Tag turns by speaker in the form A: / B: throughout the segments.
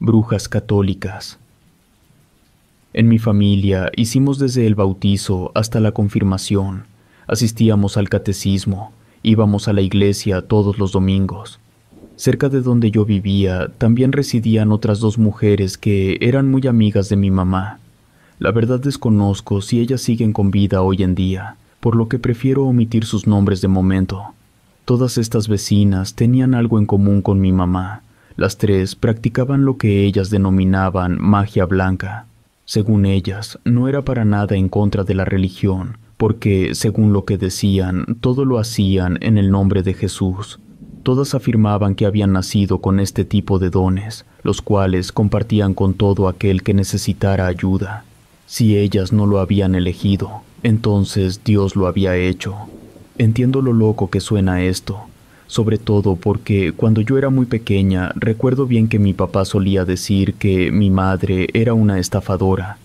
A: brujas católicas. En mi familia hicimos desde el bautizo hasta la confirmación, asistíamos al catecismo, íbamos a la iglesia todos los domingos. Cerca de donde yo vivía también residían otras dos mujeres que eran muy amigas de mi mamá. La verdad desconozco si ellas siguen con vida hoy en día, por lo que prefiero omitir sus nombres de momento. Todas estas vecinas tenían algo en común con mi mamá, las tres practicaban lo que ellas denominaban magia blanca. Según ellas, no era para nada en contra de la religión, porque, según lo que decían, todo lo hacían en el nombre de Jesús. Todas afirmaban que habían nacido con este tipo de dones, los cuales compartían con todo aquel que necesitara ayuda. Si ellas no lo habían elegido, entonces Dios lo había hecho. Entiendo lo loco que suena esto, sobre todo porque cuando yo era muy pequeña recuerdo bien que mi papá solía decir que mi madre era una estafadora.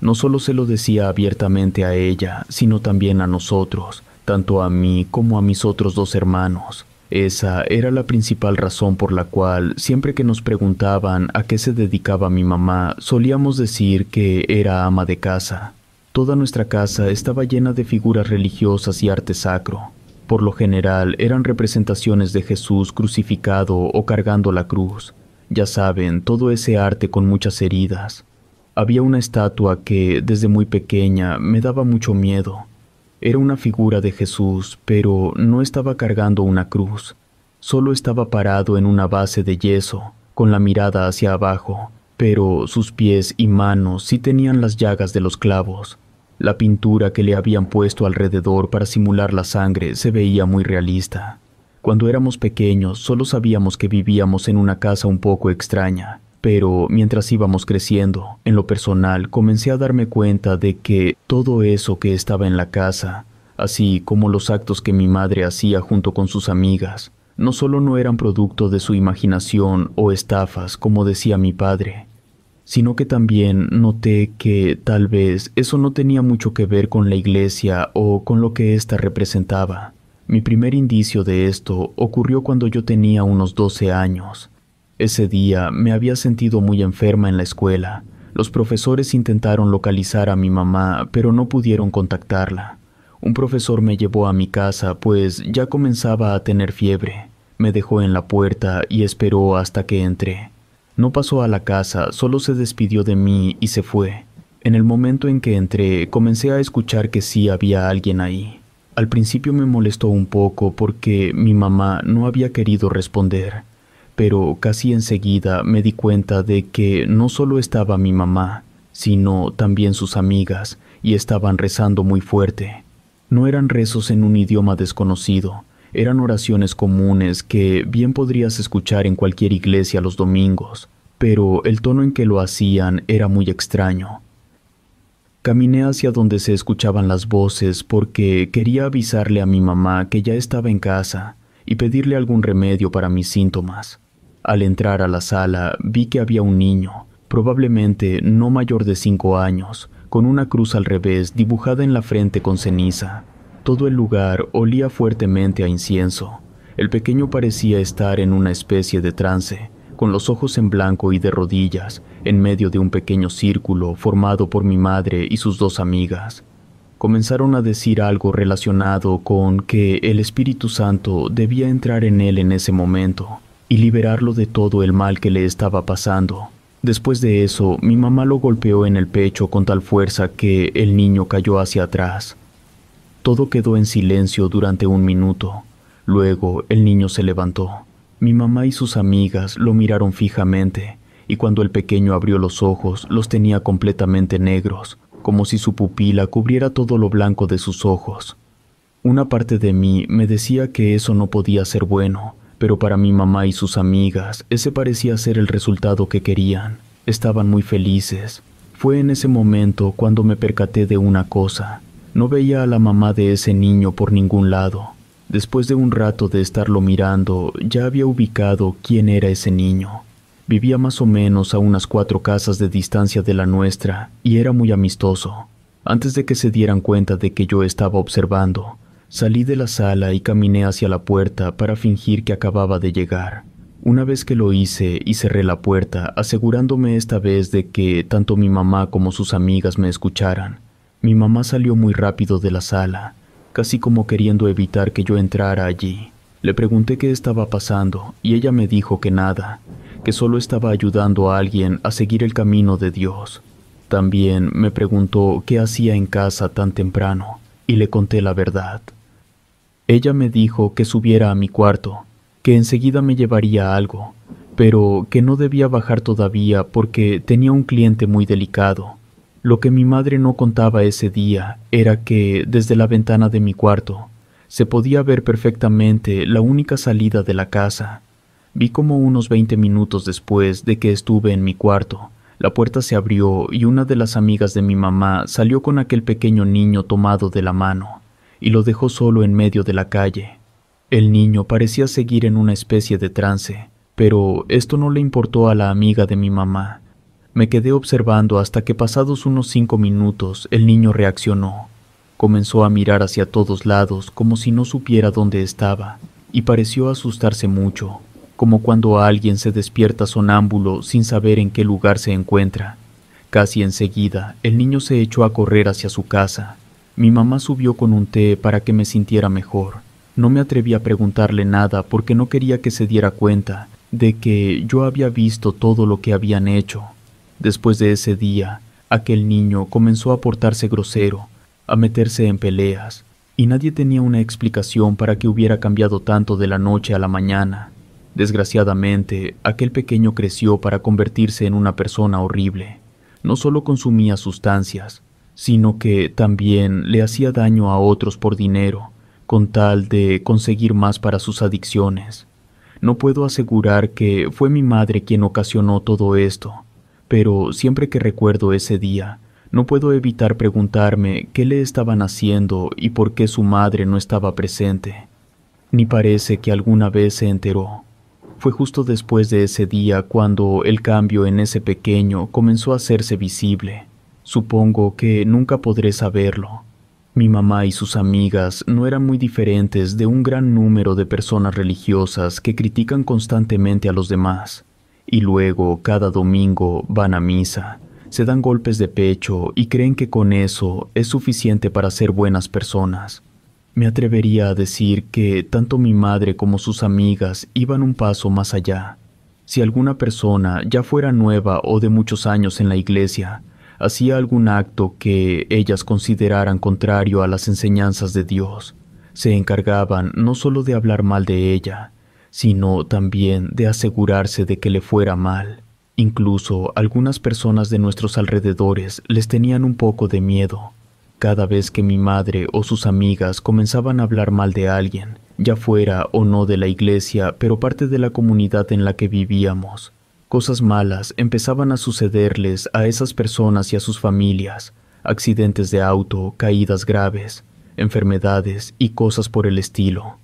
A: No solo se lo decía abiertamente a ella, sino también a nosotros, tanto a mí como a mis otros dos hermanos. Esa era la principal razón por la cual siempre que nos preguntaban a qué se dedicaba mi mamá, solíamos decir que era ama de casa. Toda nuestra casa estaba llena de figuras religiosas y arte sacro, por lo general eran representaciones de Jesús crucificado o cargando la cruz. Ya saben, todo ese arte con muchas heridas. Había una estatua que, desde muy pequeña, me daba mucho miedo. Era una figura de Jesús, pero no estaba cargando una cruz. Solo estaba parado en una base de yeso, con la mirada hacia abajo, pero sus pies y manos sí tenían las llagas de los clavos. La pintura que le habían puesto alrededor para simular la sangre se veía muy realista. Cuando éramos pequeños solo sabíamos que vivíamos en una casa un poco extraña, pero mientras íbamos creciendo, en lo personal comencé a darme cuenta de que todo eso que estaba en la casa, así como los actos que mi madre hacía junto con sus amigas, no solo no eran producto de su imaginación o estafas, como decía mi padre, sino que también noté que tal vez eso no tenía mucho que ver con la iglesia o con lo que ésta representaba. Mi primer indicio de esto ocurrió cuando yo tenía unos 12 años. Ese día me había sentido muy enferma en la escuela. Los profesores intentaron localizar a mi mamá, pero no pudieron contactarla. Un profesor me llevó a mi casa, pues ya comenzaba a tener fiebre. Me dejó en la puerta y esperó hasta que entré. No pasó a la casa, solo se despidió de mí y se fue. En el momento en que entré, comencé a escuchar que sí había alguien ahí. Al principio me molestó un poco porque mi mamá no había querido responder, pero casi enseguida me di cuenta de que no solo estaba mi mamá, sino también sus amigas, y estaban rezando muy fuerte. No eran rezos en un idioma desconocido, eran oraciones comunes que bien podrías escuchar en cualquier iglesia los domingos, pero el tono en que lo hacían era muy extraño. Caminé hacia donde se escuchaban las voces porque quería avisarle a mi mamá que ya estaba en casa y pedirle algún remedio para mis síntomas. Al entrar a la sala vi que había un niño, probablemente no mayor de cinco años, con una cruz al revés dibujada en la frente con ceniza. Todo el lugar olía fuertemente a incienso. El pequeño parecía estar en una especie de trance, con los ojos en blanco y de rodillas, en medio de un pequeño círculo formado por mi madre y sus dos amigas. Comenzaron a decir algo relacionado con que el Espíritu Santo debía entrar en él en ese momento y liberarlo de todo el mal que le estaba pasando. Después de eso, mi mamá lo golpeó en el pecho con tal fuerza que el niño cayó hacia atrás. Todo quedó en silencio durante un minuto. Luego el niño se levantó. Mi mamá y sus amigas lo miraron fijamente, y cuando el pequeño abrió los ojos, los tenía completamente negros, como si su pupila cubriera todo lo blanco de sus ojos. Una parte de mí me decía que eso no podía ser bueno, pero para mi mamá y sus amigas ese parecía ser el resultado que querían. Estaban muy felices. Fue en ese momento cuando me percaté de una cosa, no veía a la mamá de ese niño por ningún lado. Después de un rato de estarlo mirando, ya había ubicado quién era ese niño. Vivía más o menos a unas cuatro casas de distancia de la nuestra y era muy amistoso. Antes de que se dieran cuenta de que yo estaba observando, salí de la sala y caminé hacia la puerta para fingir que acababa de llegar. Una vez que lo hice y cerré la puerta, asegurándome esta vez de que tanto mi mamá como sus amigas me escucharan, mi mamá salió muy rápido de la sala, casi como queriendo evitar que yo entrara allí. Le pregunté qué estaba pasando y ella me dijo que nada, que solo estaba ayudando a alguien a seguir el camino de Dios. También me preguntó qué hacía en casa tan temprano y le conté la verdad. Ella me dijo que subiera a mi cuarto, que enseguida me llevaría algo, pero que no debía bajar todavía porque tenía un cliente muy delicado lo que mi madre no contaba ese día era que, desde la ventana de mi cuarto, se podía ver perfectamente la única salida de la casa. Vi como unos 20 minutos después de que estuve en mi cuarto, la puerta se abrió y una de las amigas de mi mamá salió con aquel pequeño niño tomado de la mano y lo dejó solo en medio de la calle. El niño parecía seguir en una especie de trance, pero esto no le importó a la amiga de mi mamá. Me quedé observando hasta que pasados unos cinco minutos el niño reaccionó. Comenzó a mirar hacia todos lados como si no supiera dónde estaba y pareció asustarse mucho, como cuando alguien se despierta sonámbulo sin saber en qué lugar se encuentra. Casi enseguida el niño se echó a correr hacia su casa. Mi mamá subió con un té para que me sintiera mejor. No me atreví a preguntarle nada porque no quería que se diera cuenta de que yo había visto todo lo que habían hecho Después de ese día, aquel niño comenzó a portarse grosero, a meterse en peleas, y nadie tenía una explicación para que hubiera cambiado tanto de la noche a la mañana. Desgraciadamente, aquel pequeño creció para convertirse en una persona horrible. No solo consumía sustancias, sino que también le hacía daño a otros por dinero, con tal de conseguir más para sus adicciones. No puedo asegurar que fue mi madre quien ocasionó todo esto, pero siempre que recuerdo ese día, no puedo evitar preguntarme qué le estaban haciendo y por qué su madre no estaba presente. Ni parece que alguna vez se enteró. Fue justo después de ese día cuando el cambio en ese pequeño comenzó a hacerse visible. Supongo que nunca podré saberlo. Mi mamá y sus amigas no eran muy diferentes de un gran número de personas religiosas que critican constantemente a los demás y luego cada domingo van a misa, se dan golpes de pecho y creen que con eso es suficiente para ser buenas personas. Me atrevería a decir que tanto mi madre como sus amigas iban un paso más allá. Si alguna persona, ya fuera nueva o de muchos años en la iglesia, hacía algún acto que ellas consideraran contrario a las enseñanzas de Dios, se encargaban no solo de hablar mal de ella, sino también de asegurarse de que le fuera mal. Incluso algunas personas de nuestros alrededores les tenían un poco de miedo. Cada vez que mi madre o sus amigas comenzaban a hablar mal de alguien, ya fuera o no de la iglesia, pero parte de la comunidad en la que vivíamos, cosas malas empezaban a sucederles a esas personas y a sus familias, accidentes de auto, caídas graves, enfermedades y cosas por el estilo.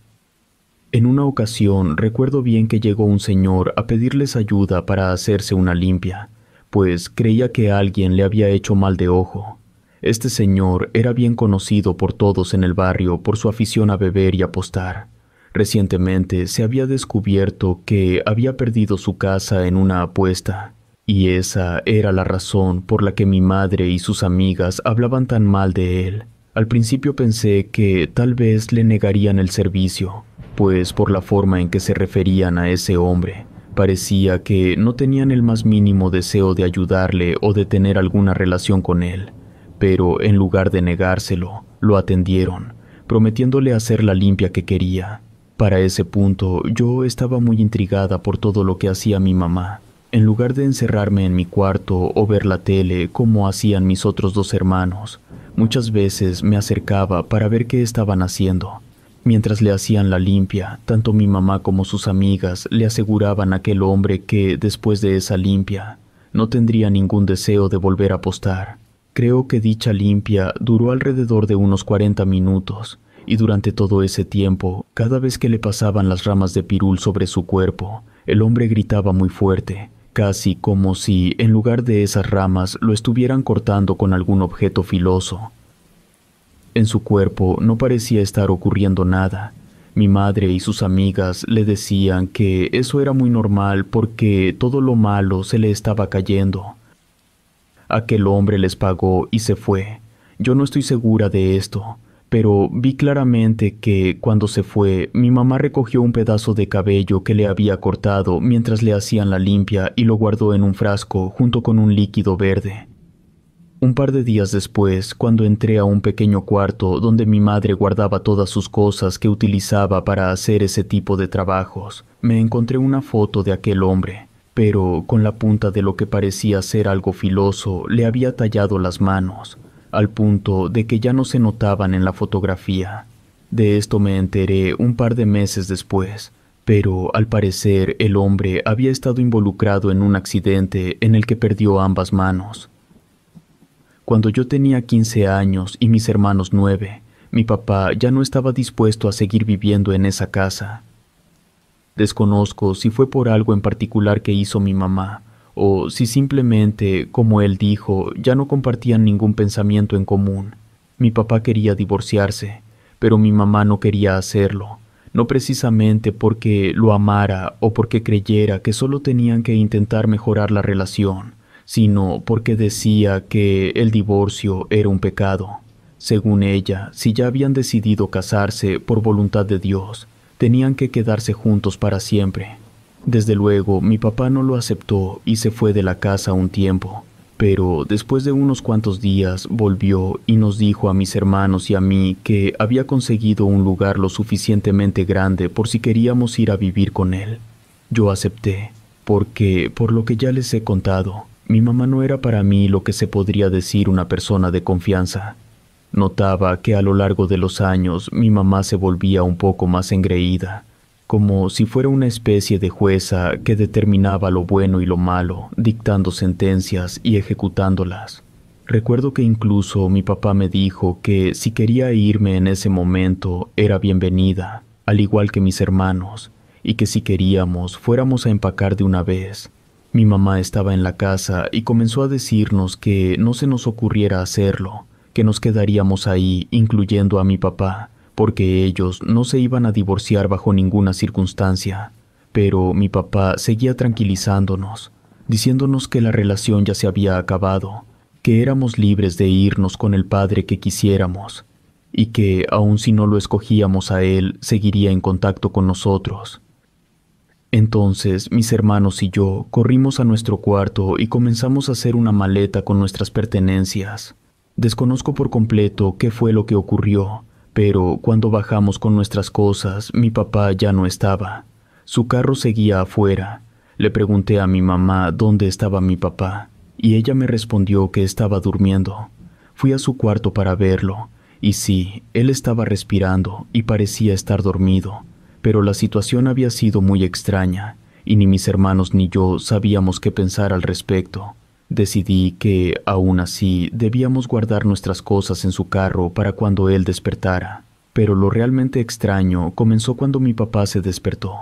A: En una ocasión recuerdo bien que llegó un señor a pedirles ayuda para hacerse una limpia, pues creía que alguien le había hecho mal de ojo. Este señor era bien conocido por todos en el barrio por su afición a beber y apostar. Recientemente se había descubierto que había perdido su casa en una apuesta, y esa era la razón por la que mi madre y sus amigas hablaban tan mal de él. Al principio pensé que tal vez le negarían el servicio, pues por la forma en que se referían a ese hombre, parecía que no tenían el más mínimo deseo de ayudarle o de tener alguna relación con él, pero en lugar de negárselo, lo atendieron, prometiéndole hacer la limpia que quería. Para ese punto yo estaba muy intrigada por todo lo que hacía mi mamá. En lugar de encerrarme en mi cuarto o ver la tele como hacían mis otros dos hermanos, muchas veces me acercaba para ver qué estaban haciendo Mientras le hacían la limpia, tanto mi mamá como sus amigas le aseguraban a aquel hombre que, después de esa limpia, no tendría ningún deseo de volver a apostar. Creo que dicha limpia duró alrededor de unos 40 minutos, y durante todo ese tiempo, cada vez que le pasaban las ramas de pirul sobre su cuerpo, el hombre gritaba muy fuerte, casi como si, en lugar de esas ramas, lo estuvieran cortando con algún objeto filoso. En su cuerpo no parecía estar ocurriendo nada. Mi madre y sus amigas le decían que eso era muy normal porque todo lo malo se le estaba cayendo. Aquel hombre les pagó y se fue. Yo no estoy segura de esto, pero vi claramente que cuando se fue, mi mamá recogió un pedazo de cabello que le había cortado mientras le hacían la limpia y lo guardó en un frasco junto con un líquido verde. Un par de días después, cuando entré a un pequeño cuarto donde mi madre guardaba todas sus cosas que utilizaba para hacer ese tipo de trabajos, me encontré una foto de aquel hombre, pero con la punta de lo que parecía ser algo filoso le había tallado las manos, al punto de que ya no se notaban en la fotografía. De esto me enteré un par de meses después, pero al parecer el hombre había estado involucrado en un accidente en el que perdió ambas manos. Cuando yo tenía 15 años y mis hermanos 9, mi papá ya no estaba dispuesto a seguir viviendo en esa casa. Desconozco si fue por algo en particular que hizo mi mamá, o si simplemente, como él dijo, ya no compartían ningún pensamiento en común. Mi papá quería divorciarse, pero mi mamá no quería hacerlo, no precisamente porque lo amara o porque creyera que solo tenían que intentar mejorar la relación, sino porque decía que el divorcio era un pecado. Según ella, si ya habían decidido casarse por voluntad de Dios, tenían que quedarse juntos para siempre. Desde luego, mi papá no lo aceptó y se fue de la casa un tiempo, pero después de unos cuantos días volvió y nos dijo a mis hermanos y a mí que había conseguido un lugar lo suficientemente grande por si queríamos ir a vivir con él. Yo acepté, porque, por lo que ya les he contado, mi mamá no era para mí lo que se podría decir una persona de confianza. Notaba que a lo largo de los años mi mamá se volvía un poco más engreída, como si fuera una especie de jueza que determinaba lo bueno y lo malo, dictando sentencias y ejecutándolas. Recuerdo que incluso mi papá me dijo que si quería irme en ese momento era bienvenida, al igual que mis hermanos, y que si queríamos fuéramos a empacar de una vez, mi mamá estaba en la casa y comenzó a decirnos que no se nos ocurriera hacerlo, que nos quedaríamos ahí, incluyendo a mi papá, porque ellos no se iban a divorciar bajo ninguna circunstancia. Pero mi papá seguía tranquilizándonos, diciéndonos que la relación ya se había acabado, que éramos libres de irnos con el padre que quisiéramos, y que aun si no lo escogíamos a él, seguiría en contacto con nosotros. Entonces mis hermanos y yo corrimos a nuestro cuarto y comenzamos a hacer una maleta con nuestras pertenencias. Desconozco por completo qué fue lo que ocurrió, pero cuando bajamos con nuestras cosas, mi papá ya no estaba. Su carro seguía afuera. Le pregunté a mi mamá dónde estaba mi papá, y ella me respondió que estaba durmiendo. Fui a su cuarto para verlo, y sí, él estaba respirando y parecía estar dormido, pero la situación había sido muy extraña, y ni mis hermanos ni yo sabíamos qué pensar al respecto. Decidí que, aún así, debíamos guardar nuestras cosas en su carro para cuando él despertara. Pero lo realmente extraño comenzó cuando mi papá se despertó.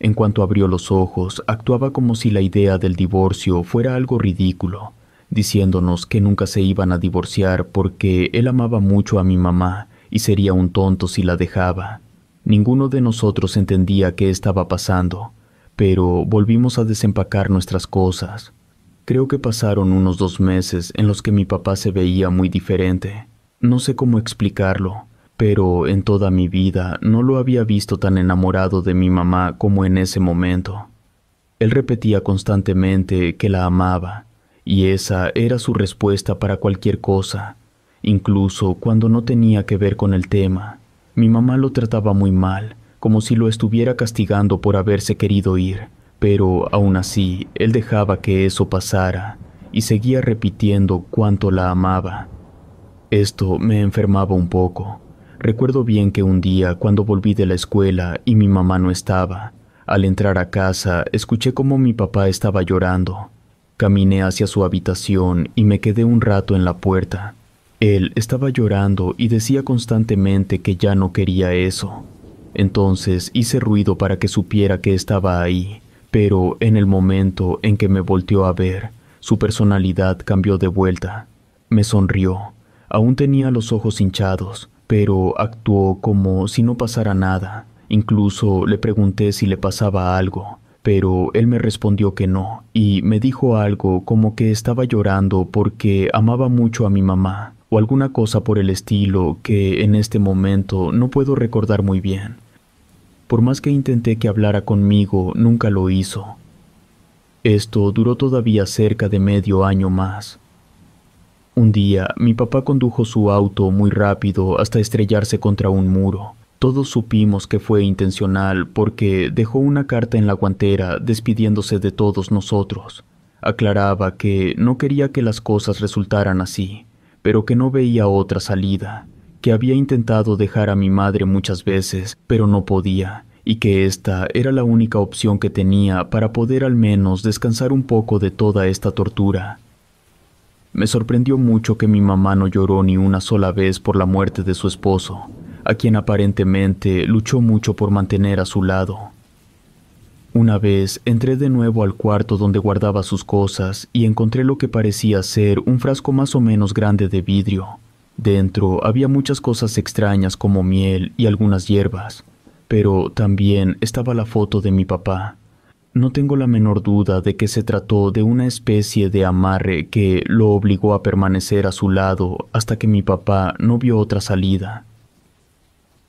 A: En cuanto abrió los ojos, actuaba como si la idea del divorcio fuera algo ridículo, diciéndonos que nunca se iban a divorciar porque él amaba mucho a mi mamá y sería un tonto si la dejaba, Ninguno de nosotros entendía qué estaba pasando, pero volvimos a desempacar nuestras cosas. Creo que pasaron unos dos meses en los que mi papá se veía muy diferente. No sé cómo explicarlo, pero en toda mi vida no lo había visto tan enamorado de mi mamá como en ese momento. Él repetía constantemente que la amaba, y esa era su respuesta para cualquier cosa, incluso cuando no tenía que ver con el tema. Mi mamá lo trataba muy mal, como si lo estuviera castigando por haberse querido ir, pero aún así él dejaba que eso pasara y seguía repitiendo cuánto la amaba. Esto me enfermaba un poco. Recuerdo bien que un día, cuando volví de la escuela y mi mamá no estaba, al entrar a casa escuché cómo mi papá estaba llorando. Caminé hacia su habitación y me quedé un rato en la puerta, él estaba llorando y decía constantemente que ya no quería eso. Entonces hice ruido para que supiera que estaba ahí, pero en el momento en que me volteó a ver, su personalidad cambió de vuelta. Me sonrió. Aún tenía los ojos hinchados, pero actuó como si no pasara nada. Incluso le pregunté si le pasaba algo, pero él me respondió que no, y me dijo algo como que estaba llorando porque amaba mucho a mi mamá o alguna cosa por el estilo que en este momento no puedo recordar muy bien. Por más que intenté que hablara conmigo, nunca lo hizo. Esto duró todavía cerca de medio año más. Un día, mi papá condujo su auto muy rápido hasta estrellarse contra un muro. Todos supimos que fue intencional porque dejó una carta en la guantera despidiéndose de todos nosotros. Aclaraba que no quería que las cosas resultaran así, pero que no veía otra salida, que había intentado dejar a mi madre muchas veces, pero no podía, y que esta era la única opción que tenía para poder al menos descansar un poco de toda esta tortura. Me sorprendió mucho que mi mamá no lloró ni una sola vez por la muerte de su esposo, a quien aparentemente luchó mucho por mantener a su lado. Una vez entré de nuevo al cuarto donde guardaba sus cosas y encontré lo que parecía ser un frasco más o menos grande de vidrio. Dentro había muchas cosas extrañas como miel y algunas hierbas, pero también estaba la foto de mi papá. No tengo la menor duda de que se trató de una especie de amarre que lo obligó a permanecer a su lado hasta que mi papá no vio otra salida.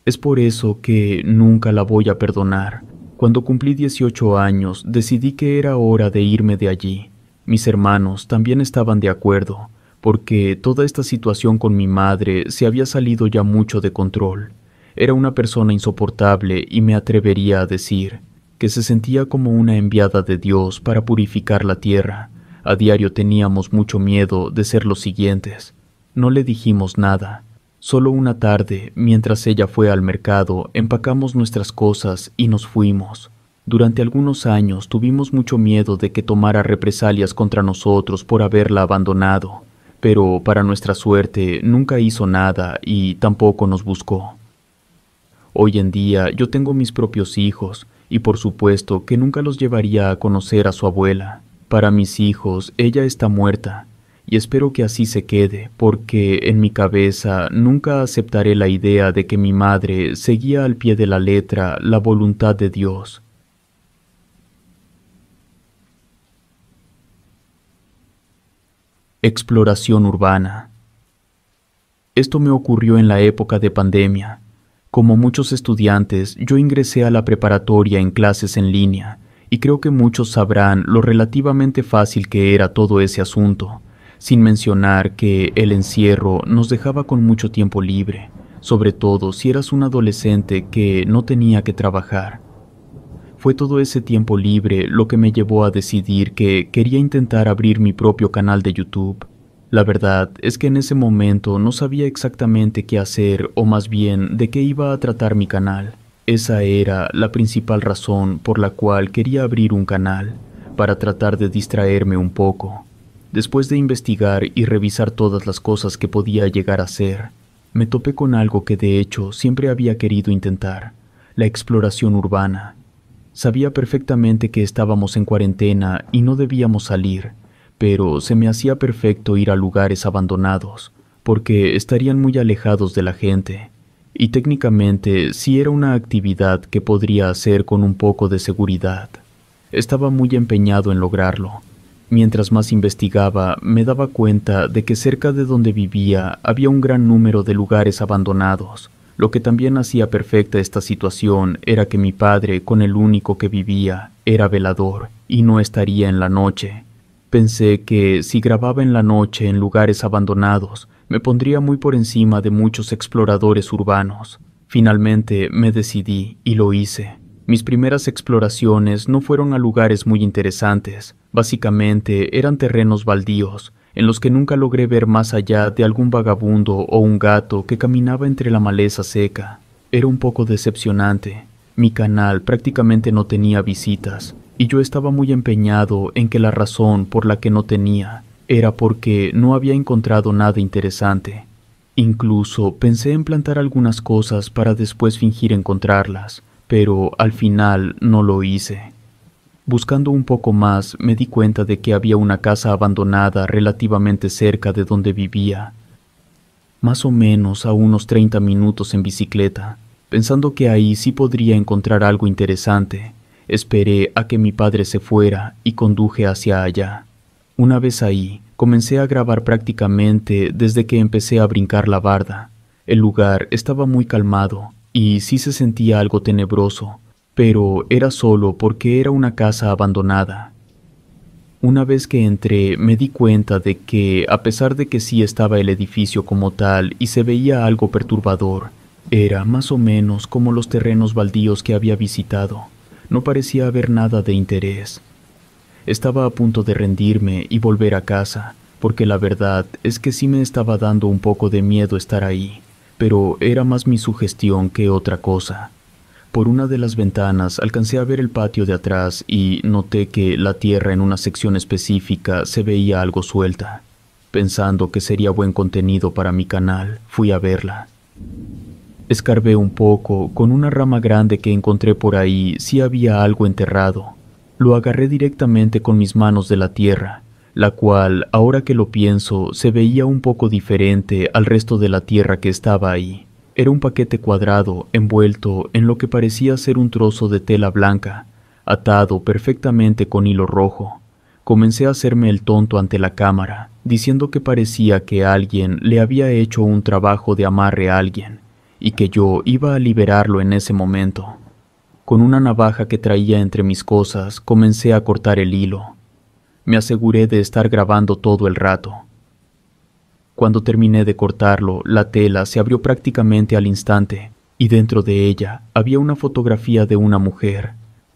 A: Es por eso que nunca la voy a perdonar cuando cumplí 18 años, decidí que era hora de irme de allí. Mis hermanos también estaban de acuerdo, porque toda esta situación con mi madre se había salido ya mucho de control. Era una persona insoportable y me atrevería a decir que se sentía como una enviada de Dios para purificar la tierra. A diario teníamos mucho miedo de ser los siguientes. No le dijimos nada, Solo una tarde, mientras ella fue al mercado, empacamos nuestras cosas y nos fuimos. Durante algunos años tuvimos mucho miedo de que tomara represalias contra nosotros por haberla abandonado, pero para nuestra suerte nunca hizo nada y tampoco nos buscó. Hoy en día yo tengo mis propios hijos y por supuesto que nunca los llevaría a conocer a su abuela. Para mis hijos ella está muerta y espero que así se quede, porque en mi cabeza nunca aceptaré la idea de que mi madre seguía al pie de la letra la voluntad de Dios. Exploración urbana. Esto me ocurrió en la época de pandemia. Como muchos estudiantes, yo ingresé a la preparatoria en clases en línea, y creo que muchos sabrán lo relativamente fácil que era todo ese asunto sin mencionar que el encierro nos dejaba con mucho tiempo libre, sobre todo si eras un adolescente que no tenía que trabajar. Fue todo ese tiempo libre lo que me llevó a decidir que quería intentar abrir mi propio canal de YouTube. La verdad es que en ese momento no sabía exactamente qué hacer o más bien de qué iba a tratar mi canal. Esa era la principal razón por la cual quería abrir un canal, para tratar de distraerme un poco. Después de investigar y revisar todas las cosas que podía llegar a ser, me topé con algo que de hecho siempre había querido intentar, la exploración urbana. Sabía perfectamente que estábamos en cuarentena y no debíamos salir, pero se me hacía perfecto ir a lugares abandonados, porque estarían muy alejados de la gente, y técnicamente sí era una actividad que podría hacer con un poco de seguridad. Estaba muy empeñado en lograrlo, Mientras más investigaba, me daba cuenta de que cerca de donde vivía había un gran número de lugares abandonados. Lo que también hacía perfecta esta situación era que mi padre, con el único que vivía, era velador y no estaría en la noche. Pensé que si grababa en la noche en lugares abandonados, me pondría muy por encima de muchos exploradores urbanos. Finalmente me decidí y lo hice. Mis primeras exploraciones no fueron a lugares muy interesantes, Básicamente eran terrenos baldíos, en los que nunca logré ver más allá de algún vagabundo o un gato que caminaba entre la maleza seca. Era un poco decepcionante. Mi canal prácticamente no tenía visitas, y yo estaba muy empeñado en que la razón por la que no tenía era porque no había encontrado nada interesante. Incluso pensé en plantar algunas cosas para después fingir encontrarlas, pero al final no lo hice. Buscando un poco más, me di cuenta de que había una casa abandonada relativamente cerca de donde vivía, más o menos a unos 30 minutos en bicicleta. Pensando que ahí sí podría encontrar algo interesante, esperé a que mi padre se fuera y conduje hacia allá. Una vez ahí, comencé a grabar prácticamente desde que empecé a brincar la barda. El lugar estaba muy calmado y sí se sentía algo tenebroso, pero era solo porque era una casa abandonada. Una vez que entré me di cuenta de que, a pesar de que sí estaba el edificio como tal y se veía algo perturbador, era más o menos como los terrenos baldíos que había visitado. No parecía haber nada de interés. Estaba a punto de rendirme y volver a casa, porque la verdad es que sí me estaba dando un poco de miedo estar ahí, pero era más mi sugestión que otra cosa. Por una de las ventanas alcancé a ver el patio de atrás y noté que la tierra en una sección específica se veía algo suelta. Pensando que sería buen contenido para mi canal, fui a verla. Escarbé un poco, con una rama grande que encontré por ahí si había algo enterrado. Lo agarré directamente con mis manos de la tierra, la cual, ahora que lo pienso, se veía un poco diferente al resto de la tierra que estaba ahí. Era un paquete cuadrado envuelto en lo que parecía ser un trozo de tela blanca, atado perfectamente con hilo rojo. Comencé a hacerme el tonto ante la cámara, diciendo que parecía que alguien le había hecho un trabajo de amarre a alguien, y que yo iba a liberarlo en ese momento. Con una navaja que traía entre mis cosas, comencé a cortar el hilo. Me aseguré de estar grabando todo el rato. Cuando terminé de cortarlo, la tela se abrió prácticamente al instante, y dentro de ella había una fotografía de una mujer.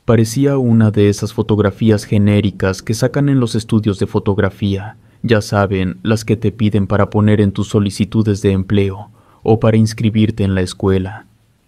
A: Parecía una de esas fotografías genéricas que sacan en los estudios de fotografía, ya saben, las que te piden para poner en tus solicitudes de empleo o para inscribirte en la escuela.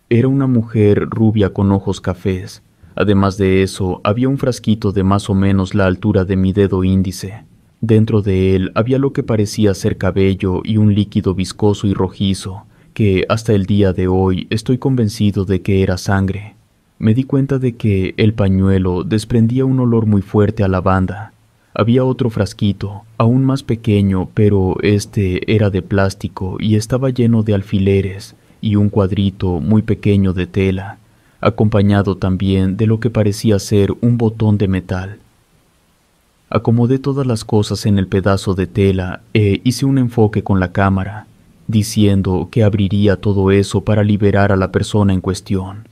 A: Era una mujer rubia con ojos cafés. Además de eso, había un frasquito de más o menos la altura de mi dedo índice. Dentro de él había lo que parecía ser cabello y un líquido viscoso y rojizo, que hasta el día de hoy estoy convencido de que era sangre. Me di cuenta de que el pañuelo desprendía un olor muy fuerte a lavanda. Había otro frasquito, aún más pequeño, pero este era de plástico y estaba lleno de alfileres y un cuadrito muy pequeño de tela, acompañado también de lo que parecía ser un botón de metal. Acomodé todas las cosas en el pedazo de tela e hice un enfoque con la cámara, diciendo que abriría todo eso para liberar a la persona en cuestión.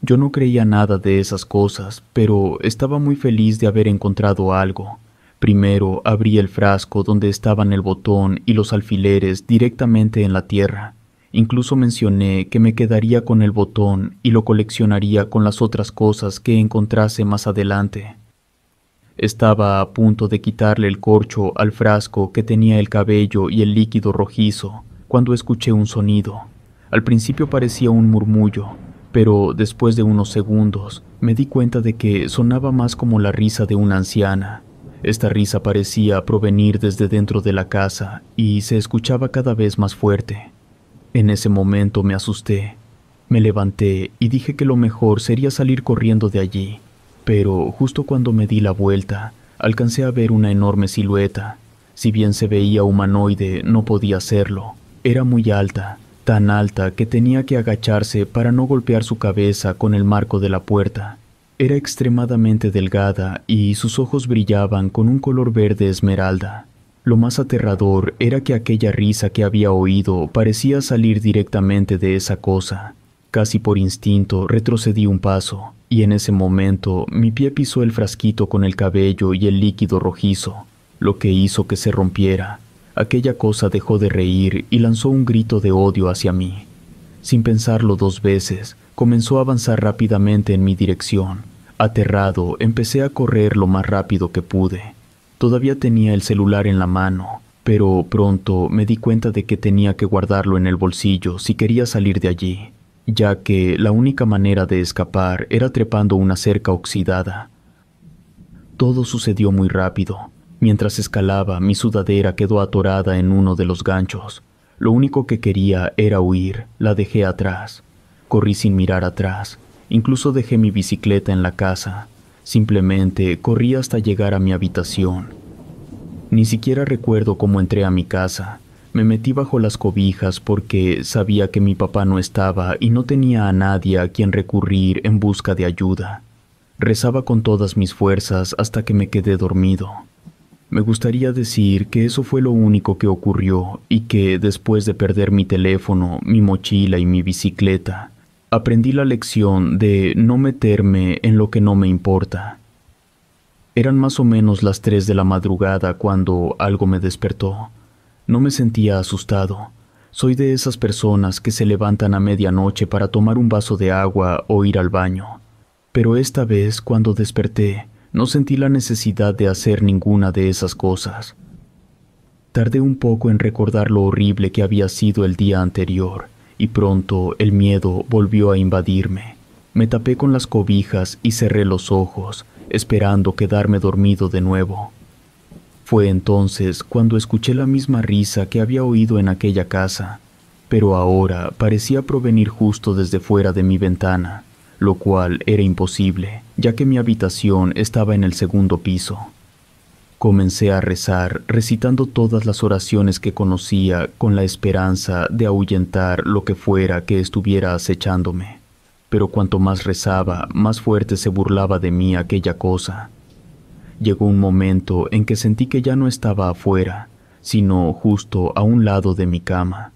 A: Yo no creía nada de esas cosas, pero estaba muy feliz de haber encontrado algo. Primero abrí el frasco donde estaban el botón y los alfileres directamente en la tierra. Incluso mencioné que me quedaría con el botón y lo coleccionaría con las otras cosas que encontrase más adelante. Estaba a punto de quitarle el corcho al frasco que tenía el cabello y el líquido rojizo, cuando escuché un sonido. Al principio parecía un murmullo, pero después de unos segundos me di cuenta de que sonaba más como la risa de una anciana. Esta risa parecía provenir desde dentro de la casa y se escuchaba cada vez más fuerte. En ese momento me asusté. Me levanté y dije que lo mejor sería salir corriendo de allí, pero justo cuando me di la vuelta, alcancé a ver una enorme silueta. Si bien se veía humanoide, no podía serlo. Era muy alta, tan alta que tenía que agacharse para no golpear su cabeza con el marco de la puerta. Era extremadamente delgada y sus ojos brillaban con un color verde esmeralda. Lo más aterrador era que aquella risa que había oído parecía salir directamente de esa cosa. Casi por instinto retrocedí un paso, y en ese momento mi pie pisó el frasquito con el cabello y el líquido rojizo, lo que hizo que se rompiera. Aquella cosa dejó de reír y lanzó un grito de odio hacia mí. Sin pensarlo dos veces, comenzó a avanzar rápidamente en mi dirección. Aterrado, empecé a correr lo más rápido que pude. Todavía tenía el celular en la mano, pero pronto me di cuenta de que tenía que guardarlo en el bolsillo si quería salir de allí ya que la única manera de escapar era trepando una cerca oxidada. Todo sucedió muy rápido. Mientras escalaba, mi sudadera quedó atorada en uno de los ganchos. Lo único que quería era huir, la dejé atrás. Corrí sin mirar atrás, incluso dejé mi bicicleta en la casa. Simplemente corrí hasta llegar a mi habitación. Ni siquiera recuerdo cómo entré a mi casa, me metí bajo las cobijas porque sabía que mi papá no estaba y no tenía a nadie a quien recurrir en busca de ayuda. Rezaba con todas mis fuerzas hasta que me quedé dormido. Me gustaría decir que eso fue lo único que ocurrió y que después de perder mi teléfono, mi mochila y mi bicicleta, aprendí la lección de no meterme en lo que no me importa. Eran más o menos las 3 de la madrugada cuando algo me despertó. No me sentía asustado. Soy de esas personas que se levantan a medianoche para tomar un vaso de agua o ir al baño. Pero esta vez, cuando desperté, no sentí la necesidad de hacer ninguna de esas cosas. Tardé un poco en recordar lo horrible que había sido el día anterior, y pronto el miedo volvió a invadirme. Me tapé con las cobijas y cerré los ojos, esperando quedarme dormido de nuevo. Fue entonces cuando escuché la misma risa que había oído en aquella casa, pero ahora parecía provenir justo desde fuera de mi ventana, lo cual era imposible, ya que mi habitación estaba en el segundo piso. Comencé a rezar, recitando todas las oraciones que conocía con la esperanza de ahuyentar lo que fuera que estuviera acechándome. Pero cuanto más rezaba, más fuerte se burlaba de mí aquella cosa, Llegó un momento en que sentí que ya no estaba afuera, sino justo a un lado de mi cama.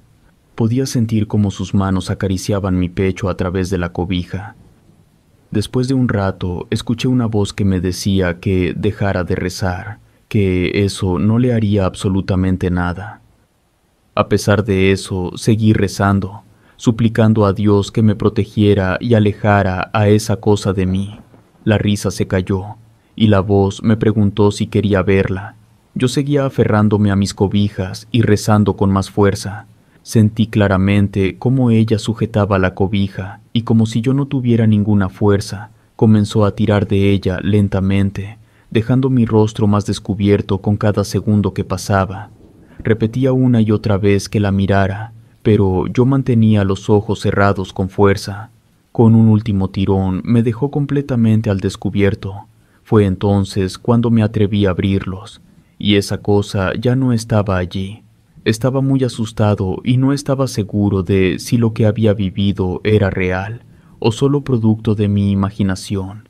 A: Podía sentir cómo sus manos acariciaban mi pecho a través de la cobija. Después de un rato, escuché una voz que me decía que dejara de rezar, que eso no le haría absolutamente nada. A pesar de eso, seguí rezando, suplicando a Dios que me protegiera y alejara a esa cosa de mí. La risa se cayó, y la voz me preguntó si quería verla. Yo seguía aferrándome a mis cobijas y rezando con más fuerza. Sentí claramente cómo ella sujetaba la cobija y como si yo no tuviera ninguna fuerza, comenzó a tirar de ella lentamente, dejando mi rostro más descubierto con cada segundo que pasaba. Repetía una y otra vez que la mirara, pero yo mantenía los ojos cerrados con fuerza. Con un último tirón me dejó completamente al descubierto, fue entonces cuando me atreví a abrirlos, y esa cosa ya no estaba allí. Estaba muy asustado y no estaba seguro de si lo que había vivido era real o solo producto de mi imaginación.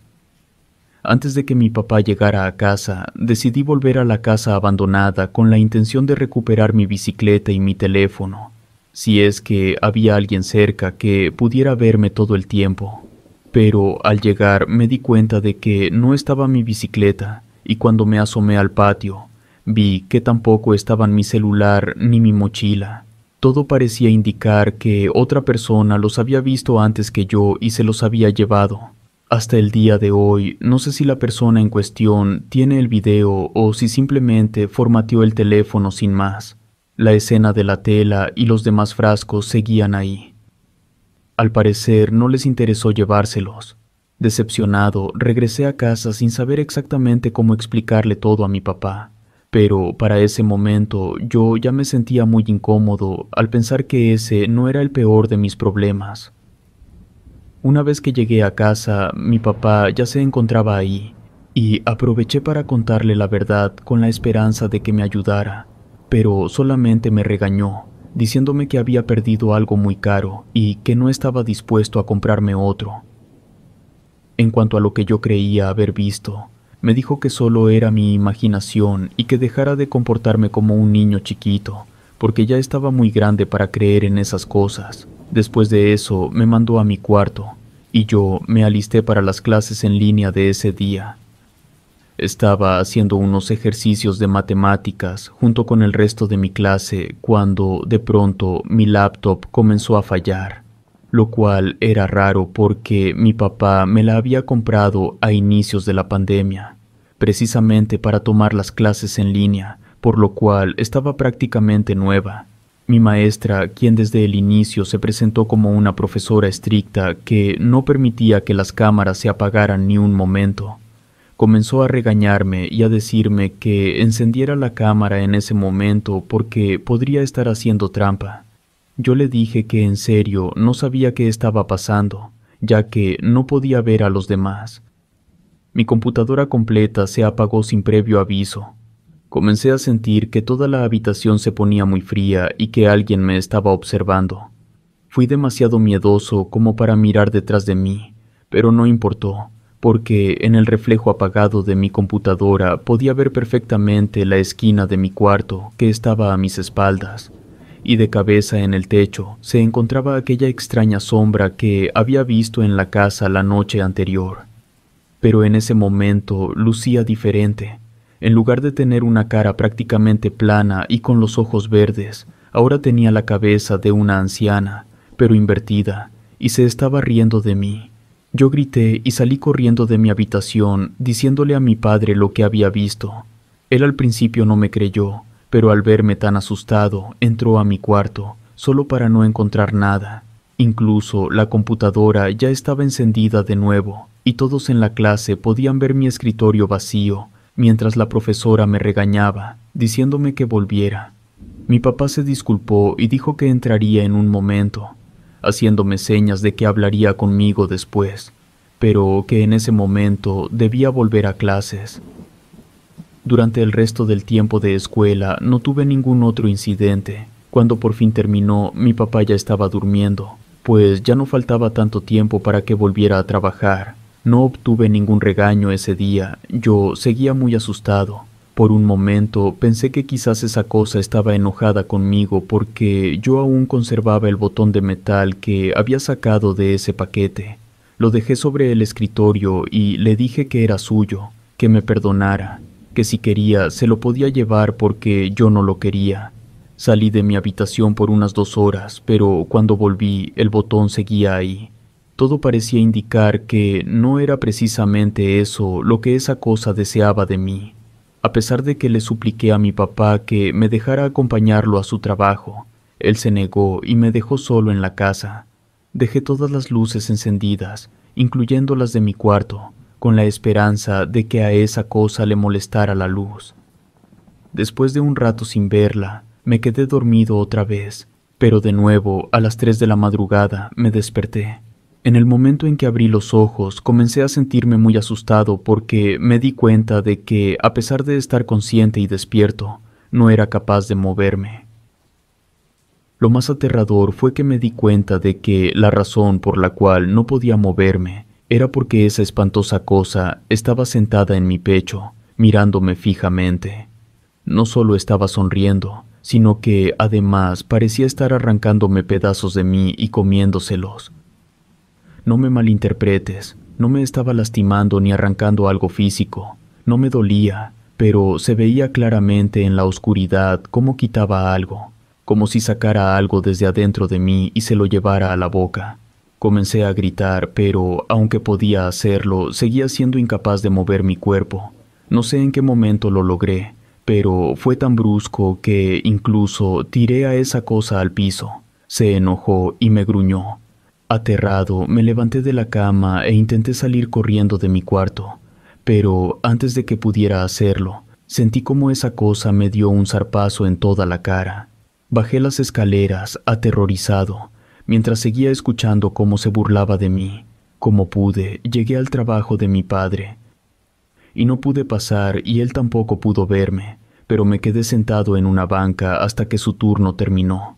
A: Antes de que mi papá llegara a casa, decidí volver a la casa abandonada con la intención de recuperar mi bicicleta y mi teléfono, si es que había alguien cerca que pudiera verme todo el tiempo pero al llegar me di cuenta de que no estaba mi bicicleta y cuando me asomé al patio vi que tampoco estaban mi celular ni mi mochila. Todo parecía indicar que otra persona los había visto antes que yo y se los había llevado. Hasta el día de hoy, no sé si la persona en cuestión tiene el video o si simplemente formateó el teléfono sin más. La escena de la tela y los demás frascos seguían ahí. Al parecer no les interesó llevárselos. Decepcionado, regresé a casa sin saber exactamente cómo explicarle todo a mi papá. Pero para ese momento yo ya me sentía muy incómodo al pensar que ese no era el peor de mis problemas. Una vez que llegué a casa, mi papá ya se encontraba ahí, y aproveché para contarle la verdad con la esperanza de que me ayudara, pero solamente me regañó diciéndome que había perdido algo muy caro y que no estaba dispuesto a comprarme otro. En cuanto a lo que yo creía haber visto, me dijo que solo era mi imaginación y que dejara de comportarme como un niño chiquito, porque ya estaba muy grande para creer en esas cosas. Después de eso me mandó a mi cuarto, y yo me alisté para las clases en línea de ese día. Estaba haciendo unos ejercicios de matemáticas junto con el resto de mi clase cuando de pronto mi laptop comenzó a fallar, lo cual era raro porque mi papá me la había comprado a inicios de la pandemia, precisamente para tomar las clases en línea, por lo cual estaba prácticamente nueva. Mi maestra, quien desde el inicio se presentó como una profesora estricta que no permitía que las cámaras se apagaran ni un momento, comenzó a regañarme y a decirme que encendiera la cámara en ese momento porque podría estar haciendo trampa. Yo le dije que en serio no sabía qué estaba pasando, ya que no podía ver a los demás. Mi computadora completa se apagó sin previo aviso. Comencé a sentir que toda la habitación se ponía muy fría y que alguien me estaba observando. Fui demasiado miedoso como para mirar detrás de mí, pero no importó porque en el reflejo apagado de mi computadora podía ver perfectamente la esquina de mi cuarto que estaba a mis espaldas, y de cabeza en el techo se encontraba aquella extraña sombra que había visto en la casa la noche anterior. Pero en ese momento lucía diferente. En lugar de tener una cara prácticamente plana y con los ojos verdes, ahora tenía la cabeza de una anciana, pero invertida, y se estaba riendo de mí. Yo grité y salí corriendo de mi habitación diciéndole a mi padre lo que había visto. Él al principio no me creyó, pero al verme tan asustado entró a mi cuarto, solo para no encontrar nada. Incluso la computadora ya estaba encendida de nuevo, y todos en la clase podían ver mi escritorio vacío, mientras la profesora me regañaba, diciéndome que volviera. Mi papá se disculpó y dijo que entraría en un momento, haciéndome señas de que hablaría conmigo después, pero que en ese momento debía volver a clases. Durante el resto del tiempo de escuela no tuve ningún otro incidente. Cuando por fin terminó, mi papá ya estaba durmiendo, pues ya no faltaba tanto tiempo para que volviera a trabajar. No obtuve ningún regaño ese día, yo seguía muy asustado, por un momento pensé que quizás esa cosa estaba enojada conmigo porque yo aún conservaba el botón de metal que había sacado de ese paquete. Lo dejé sobre el escritorio y le dije que era suyo, que me perdonara, que si quería se lo podía llevar porque yo no lo quería. Salí de mi habitación por unas dos horas, pero cuando volví el botón seguía ahí. Todo parecía indicar que no era precisamente eso lo que esa cosa deseaba de mí. A pesar de que le supliqué a mi papá que me dejara acompañarlo a su trabajo, él se negó y me dejó solo en la casa. Dejé todas las luces encendidas, incluyendo las de mi cuarto, con la esperanza de que a esa cosa le molestara la luz. Después de un rato sin verla, me quedé dormido otra vez, pero de nuevo a las tres de la madrugada me desperté. En el momento en que abrí los ojos, comencé a sentirme muy asustado porque me di cuenta de que, a pesar de estar consciente y despierto, no era capaz de moverme. Lo más aterrador fue que me di cuenta de que la razón por la cual no podía moverme era porque esa espantosa cosa estaba sentada en mi pecho, mirándome fijamente. No solo estaba sonriendo, sino que, además, parecía estar arrancándome pedazos de mí y comiéndoselos no me malinterpretes, no me estaba lastimando ni arrancando algo físico, no me dolía, pero se veía claramente en la oscuridad cómo quitaba algo, como si sacara algo desde adentro de mí y se lo llevara a la boca. Comencé a gritar, pero aunque podía hacerlo, seguía siendo incapaz de mover mi cuerpo. No sé en qué momento lo logré, pero fue tan brusco que incluso tiré a esa cosa al piso. Se enojó y me gruñó, Aterrado, me levanté de la cama e intenté salir corriendo de mi cuarto, pero antes de que pudiera hacerlo, sentí como esa cosa me dio un zarpazo en toda la cara. Bajé las escaleras, aterrorizado, mientras seguía escuchando cómo se burlaba de mí. Como pude, llegué al trabajo de mi padre. Y no pude pasar y él tampoco pudo verme, pero me quedé sentado en una banca hasta que su turno terminó.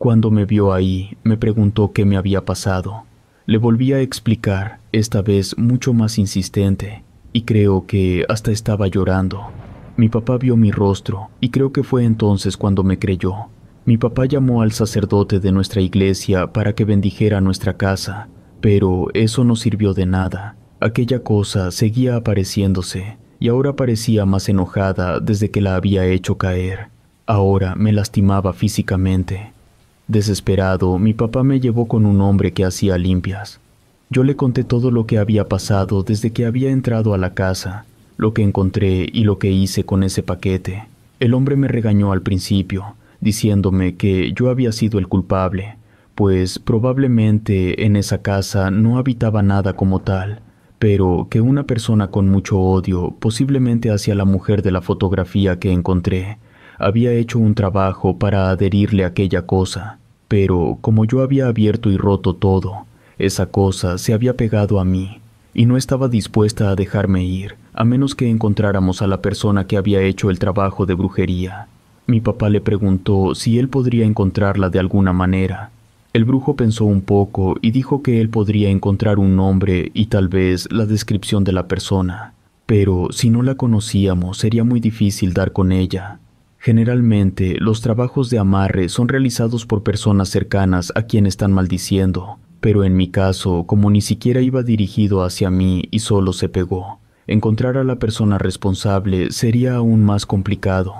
A: Cuando me vio ahí, me preguntó qué me había pasado. Le volví a explicar, esta vez mucho más insistente, y creo que hasta estaba llorando. Mi papá vio mi rostro, y creo que fue entonces cuando me creyó. Mi papá llamó al sacerdote de nuestra iglesia para que bendijera nuestra casa, pero eso no sirvió de nada. Aquella cosa seguía apareciéndose, y ahora parecía más enojada desde que la había hecho caer. Ahora me lastimaba físicamente. Desesperado, mi papá me llevó con un hombre que hacía limpias. Yo le conté todo lo que había pasado desde que había entrado a la casa, lo que encontré y lo que hice con ese paquete. El hombre me regañó al principio, diciéndome que yo había sido el culpable, pues probablemente en esa casa no habitaba nada como tal, pero que una persona con mucho odio, posiblemente hacia la mujer de la fotografía que encontré, había hecho un trabajo para adherirle a aquella cosa pero como yo había abierto y roto todo, esa cosa se había pegado a mí, y no estaba dispuesta a dejarme ir, a menos que encontráramos a la persona que había hecho el trabajo de brujería. Mi papá le preguntó si él podría encontrarla de alguna manera. El brujo pensó un poco y dijo que él podría encontrar un nombre y tal vez la descripción de la persona, pero si no la conocíamos sería muy difícil dar con ella, Generalmente, los trabajos de amarre son realizados por personas cercanas a quien están maldiciendo, pero en mi caso, como ni siquiera iba dirigido hacia mí y solo se pegó, encontrar a la persona responsable sería aún más complicado.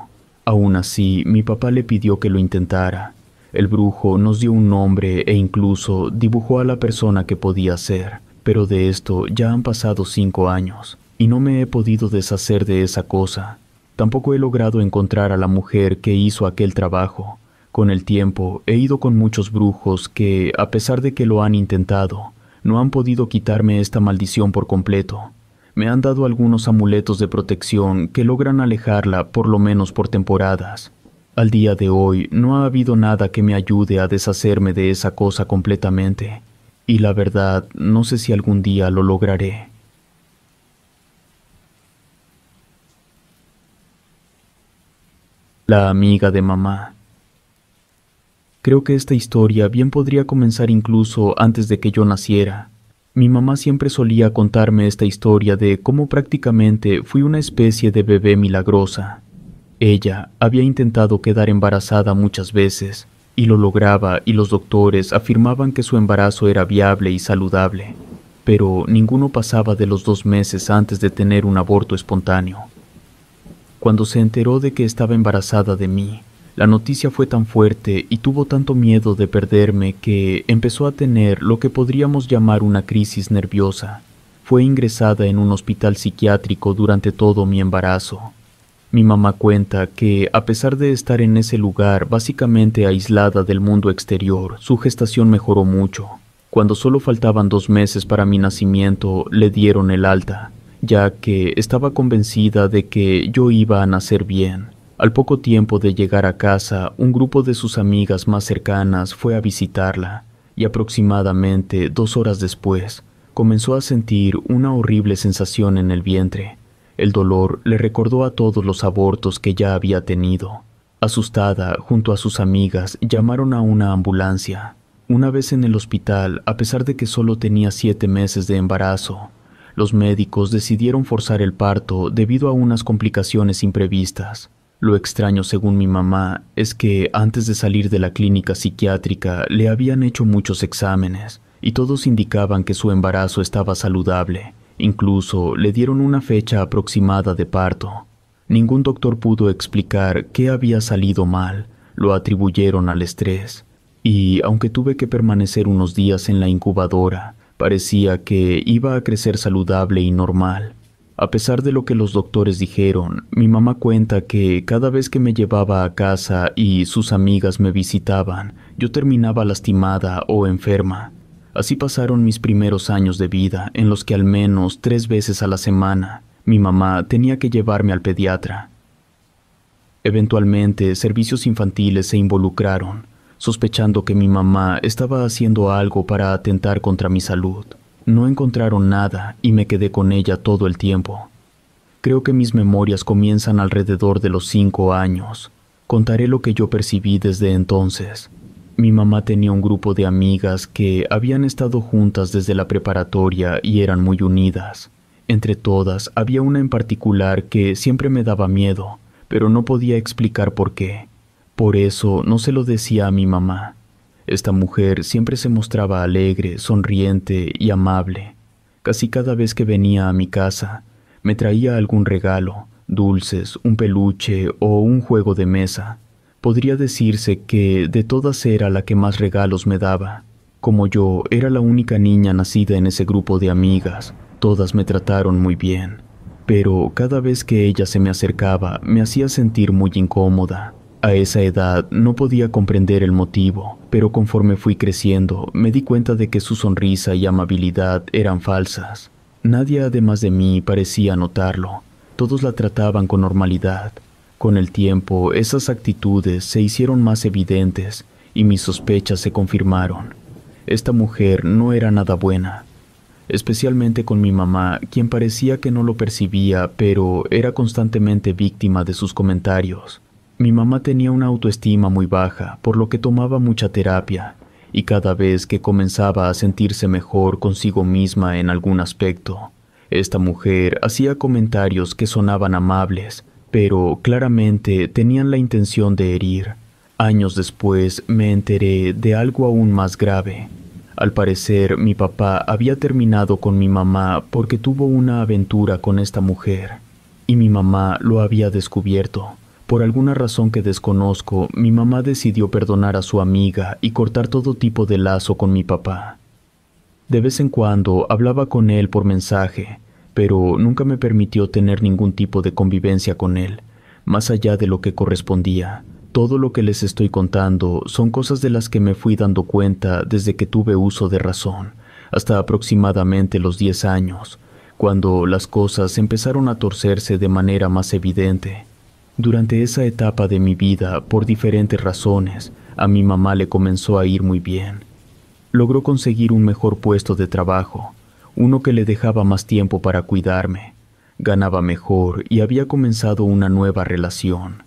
A: Aún así, mi papá le pidió que lo intentara. El brujo nos dio un nombre e incluso dibujó a la persona que podía ser, pero de esto ya han pasado cinco años, y no me he podido deshacer de esa cosa, Tampoco he logrado encontrar a la mujer que hizo aquel trabajo. Con el tiempo he ido con muchos brujos que, a pesar de que lo han intentado, no han podido quitarme esta maldición por completo. Me han dado algunos amuletos de protección que logran alejarla por lo menos por temporadas. Al día de hoy no ha habido nada que me ayude a deshacerme de esa cosa completamente. Y la verdad, no sé si algún día lo lograré. La amiga de mamá. Creo que esta historia bien podría comenzar incluso antes de que yo naciera. Mi mamá siempre solía contarme esta historia de cómo prácticamente fui una especie de bebé milagrosa. Ella había intentado quedar embarazada muchas veces, y lo lograba y los doctores afirmaban que su embarazo era viable y saludable, pero ninguno pasaba de los dos meses antes de tener un aborto espontáneo. Cuando se enteró de que estaba embarazada de mí, la noticia fue tan fuerte y tuvo tanto miedo de perderme que empezó a tener lo que podríamos llamar una crisis nerviosa. Fue ingresada en un hospital psiquiátrico durante todo mi embarazo. Mi mamá cuenta que, a pesar de estar en ese lugar básicamente aislada del mundo exterior, su gestación mejoró mucho. Cuando solo faltaban dos meses para mi nacimiento, le dieron el alta, ya que estaba convencida de que yo iba a nacer bien. Al poco tiempo de llegar a casa, un grupo de sus amigas más cercanas fue a visitarla, y aproximadamente dos horas después, comenzó a sentir una horrible sensación en el vientre. El dolor le recordó a todos los abortos que ya había tenido. Asustada, junto a sus amigas, llamaron a una ambulancia. Una vez en el hospital, a pesar de que solo tenía siete meses de embarazo, los médicos decidieron forzar el parto debido a unas complicaciones imprevistas. Lo extraño, según mi mamá, es que antes de salir de la clínica psiquiátrica le habían hecho muchos exámenes y todos indicaban que su embarazo estaba saludable. Incluso le dieron una fecha aproximada de parto. Ningún doctor pudo explicar qué había salido mal, lo atribuyeron al estrés. Y aunque tuve que permanecer unos días en la incubadora, Parecía que iba a crecer saludable y normal. A pesar de lo que los doctores dijeron, mi mamá cuenta que cada vez que me llevaba a casa y sus amigas me visitaban, yo terminaba lastimada o enferma. Así pasaron mis primeros años de vida, en los que al menos tres veces a la semana mi mamá tenía que llevarme al pediatra. Eventualmente, servicios infantiles se involucraron sospechando que mi mamá estaba haciendo algo para atentar contra mi salud. No encontraron nada y me quedé con ella todo el tiempo. Creo que mis memorias comienzan alrededor de los cinco años. Contaré lo que yo percibí desde entonces. Mi mamá tenía un grupo de amigas que habían estado juntas desde la preparatoria y eran muy unidas. Entre todas había una en particular que siempre me daba miedo, pero no podía explicar por qué. Por eso no se lo decía a mi mamá. Esta mujer siempre se mostraba alegre, sonriente y amable. Casi cada vez que venía a mi casa, me traía algún regalo, dulces, un peluche o un juego de mesa. Podría decirse que de todas era la que más regalos me daba. Como yo era la única niña nacida en ese grupo de amigas, todas me trataron muy bien. Pero cada vez que ella se me acercaba me hacía sentir muy incómoda. A esa edad no podía comprender el motivo, pero conforme fui creciendo me di cuenta de que su sonrisa y amabilidad eran falsas. Nadie además de mí parecía notarlo. Todos la trataban con normalidad. Con el tiempo esas actitudes se hicieron más evidentes y mis sospechas se confirmaron. Esta mujer no era nada buena, especialmente con mi mamá, quien parecía que no lo percibía, pero era constantemente víctima de sus comentarios. Mi mamá tenía una autoestima muy baja, por lo que tomaba mucha terapia, y cada vez que comenzaba a sentirse mejor consigo misma en algún aspecto, esta mujer hacía comentarios que sonaban amables, pero claramente tenían la intención de herir. Años después me enteré de algo aún más grave. Al parecer mi papá había terminado con mi mamá porque tuvo una aventura con esta mujer, y mi mamá lo había descubierto. Por alguna razón que desconozco, mi mamá decidió perdonar a su amiga y cortar todo tipo de lazo con mi papá. De vez en cuando hablaba con él por mensaje, pero nunca me permitió tener ningún tipo de convivencia con él, más allá de lo que correspondía. Todo lo que les estoy contando son cosas de las que me fui dando cuenta desde que tuve uso de razón, hasta aproximadamente los 10 años, cuando las cosas empezaron a torcerse de manera más evidente. Durante esa etapa de mi vida, por diferentes razones, a mi mamá le comenzó a ir muy bien. Logró conseguir un mejor puesto de trabajo, uno que le dejaba más tiempo para cuidarme, ganaba mejor y había comenzado una nueva relación.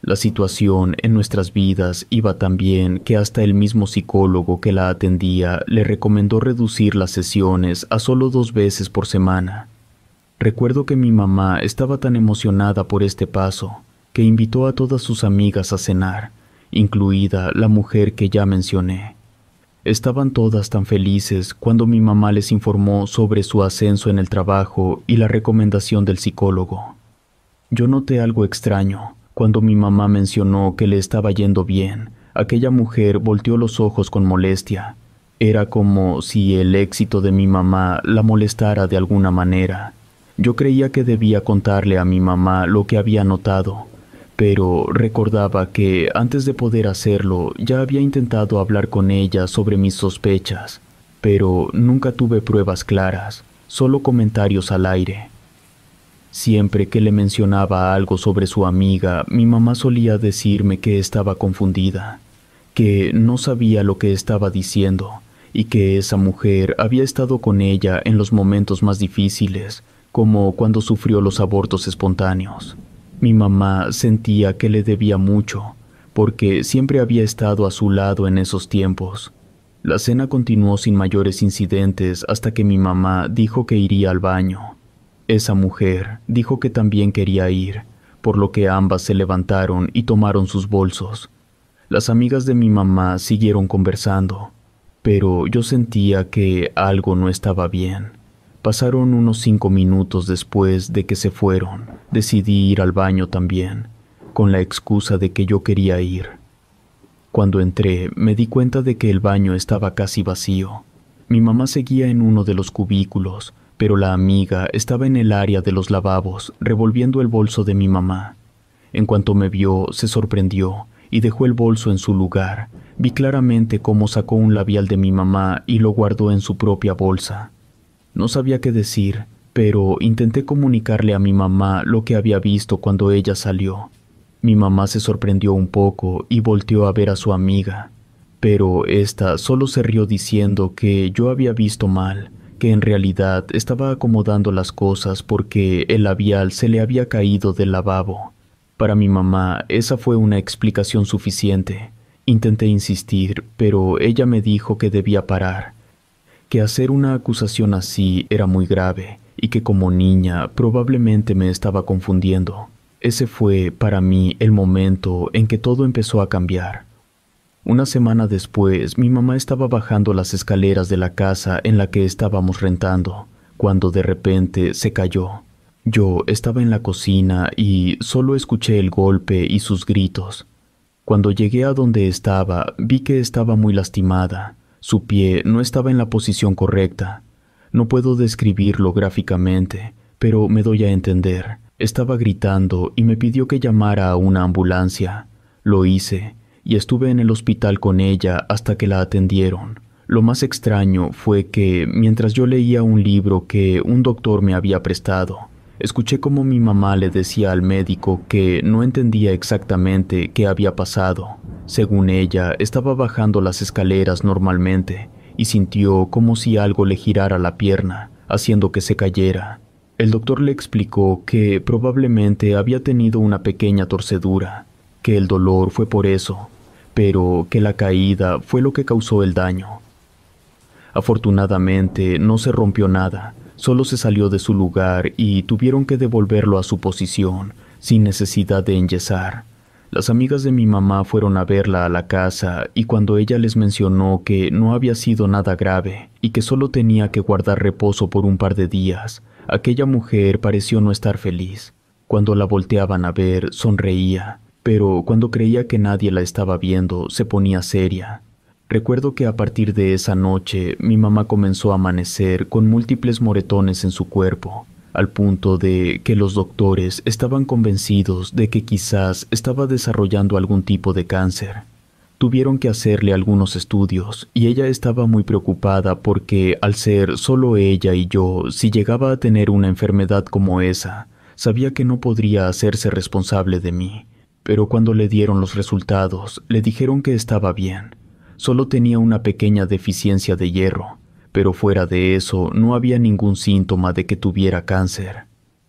A: La situación en nuestras vidas iba tan bien que hasta el mismo psicólogo que la atendía le recomendó reducir las sesiones a solo dos veces por semana. Recuerdo que mi mamá estaba tan emocionada por este paso que invitó a todas sus amigas a cenar, incluida la mujer que ya mencioné. Estaban todas tan felices cuando mi mamá les informó sobre su ascenso en el trabajo y la recomendación del psicólogo. Yo noté algo extraño. Cuando mi mamá mencionó que le estaba yendo bien, aquella mujer volteó los ojos con molestia. Era como si el éxito de mi mamá la molestara de alguna manera. Yo creía que debía contarle a mi mamá lo que había notado, pero recordaba que antes de poder hacerlo ya había intentado hablar con ella sobre mis sospechas, pero nunca tuve pruebas claras, solo comentarios al aire. Siempre que le mencionaba algo sobre su amiga, mi mamá solía decirme que estaba confundida, que no sabía lo que estaba diciendo y que esa mujer había estado con ella en los momentos más difíciles, como cuando sufrió los abortos espontáneos. Mi mamá sentía que le debía mucho, porque siempre había estado a su lado en esos tiempos. La cena continuó sin mayores incidentes hasta que mi mamá dijo que iría al baño. Esa mujer dijo que también quería ir, por lo que ambas se levantaron y tomaron sus bolsos. Las amigas de mi mamá siguieron conversando, pero yo sentía que algo no estaba bien. Pasaron unos cinco minutos después de que se fueron. Decidí ir al baño también, con la excusa de que yo quería ir. Cuando entré, me di cuenta de que el baño estaba casi vacío. Mi mamá seguía en uno de los cubículos, pero la amiga estaba en el área de los lavabos, revolviendo el bolso de mi mamá. En cuanto me vio, se sorprendió y dejó el bolso en su lugar. Vi claramente cómo sacó un labial de mi mamá y lo guardó en su propia bolsa. No sabía qué decir, pero intenté comunicarle a mi mamá lo que había visto cuando ella salió. Mi mamá se sorprendió un poco y volteó a ver a su amiga, pero esta solo se rió diciendo que yo había visto mal, que en realidad estaba acomodando las cosas porque el labial se le había caído del lavabo. Para mi mamá esa fue una explicación suficiente. Intenté insistir, pero ella me dijo que debía parar, que hacer una acusación así era muy grave y que como niña probablemente me estaba confundiendo. Ese fue para mí el momento en que todo empezó a cambiar. Una semana después, mi mamá estaba bajando las escaleras de la casa en la que estábamos rentando, cuando de repente se cayó. Yo estaba en la cocina y solo escuché el golpe y sus gritos. Cuando llegué a donde estaba, vi que estaba muy lastimada su pie no estaba en la posición correcta. No puedo describirlo gráficamente, pero me doy a entender. Estaba gritando y me pidió que llamara a una ambulancia. Lo hice, y estuve en el hospital con ella hasta que la atendieron. Lo más extraño fue que, mientras yo leía un libro que un doctor me había prestado, Escuché como mi mamá le decía al médico que no entendía exactamente qué había pasado. Según ella, estaba bajando las escaleras normalmente y sintió como si algo le girara la pierna, haciendo que se cayera. El doctor le explicó que probablemente había tenido una pequeña torcedura, que el dolor fue por eso, pero que la caída fue lo que causó el daño. Afortunadamente no se rompió nada, solo se salió de su lugar y tuvieron que devolverlo a su posición, sin necesidad de enyesar. Las amigas de mi mamá fueron a verla a la casa y cuando ella les mencionó que no había sido nada grave y que solo tenía que guardar reposo por un par de días, aquella mujer pareció no estar feliz. Cuando la volteaban a ver, sonreía, pero cuando creía que nadie la estaba viendo, se ponía seria. Recuerdo que a partir de esa noche mi mamá comenzó a amanecer con múltiples moretones en su cuerpo, al punto de que los doctores estaban convencidos de que quizás estaba desarrollando algún tipo de cáncer. Tuvieron que hacerle algunos estudios y ella estaba muy preocupada porque al ser solo ella y yo, si llegaba a tener una enfermedad como esa, sabía que no podría hacerse responsable de mí. Pero cuando le dieron los resultados, le dijeron que estaba bien, Solo tenía una pequeña deficiencia de hierro, pero fuera de eso no había ningún síntoma de que tuviera cáncer.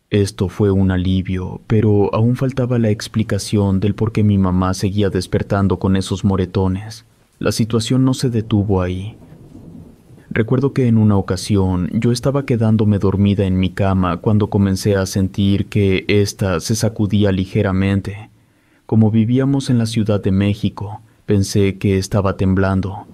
A: Esto fue un alivio, pero aún faltaba la explicación del por qué mi mamá seguía despertando con esos moretones. La situación no se detuvo ahí. Recuerdo que en una ocasión yo estaba quedándome dormida en mi cama cuando comencé a sentir que ésta se sacudía ligeramente. Como vivíamos en la Ciudad de México, Pensé que estaba temblando.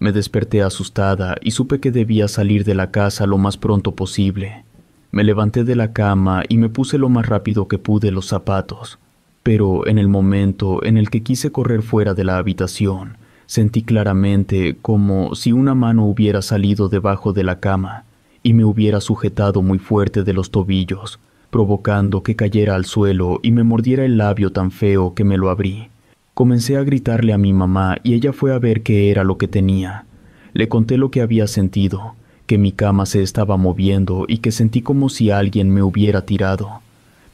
A: Me desperté asustada y supe que debía salir de la casa lo más pronto posible. Me levanté de la cama y me puse lo más rápido que pude los zapatos, pero en el momento en el que quise correr fuera de la habitación, sentí claramente como si una mano hubiera salido debajo de la cama y me hubiera sujetado muy fuerte de los tobillos, provocando que cayera al suelo y me mordiera el labio tan feo que me lo abrí. Comencé a gritarle a mi mamá y ella fue a ver qué era lo que tenía. Le conté lo que había sentido, que mi cama se estaba moviendo y que sentí como si alguien me hubiera tirado.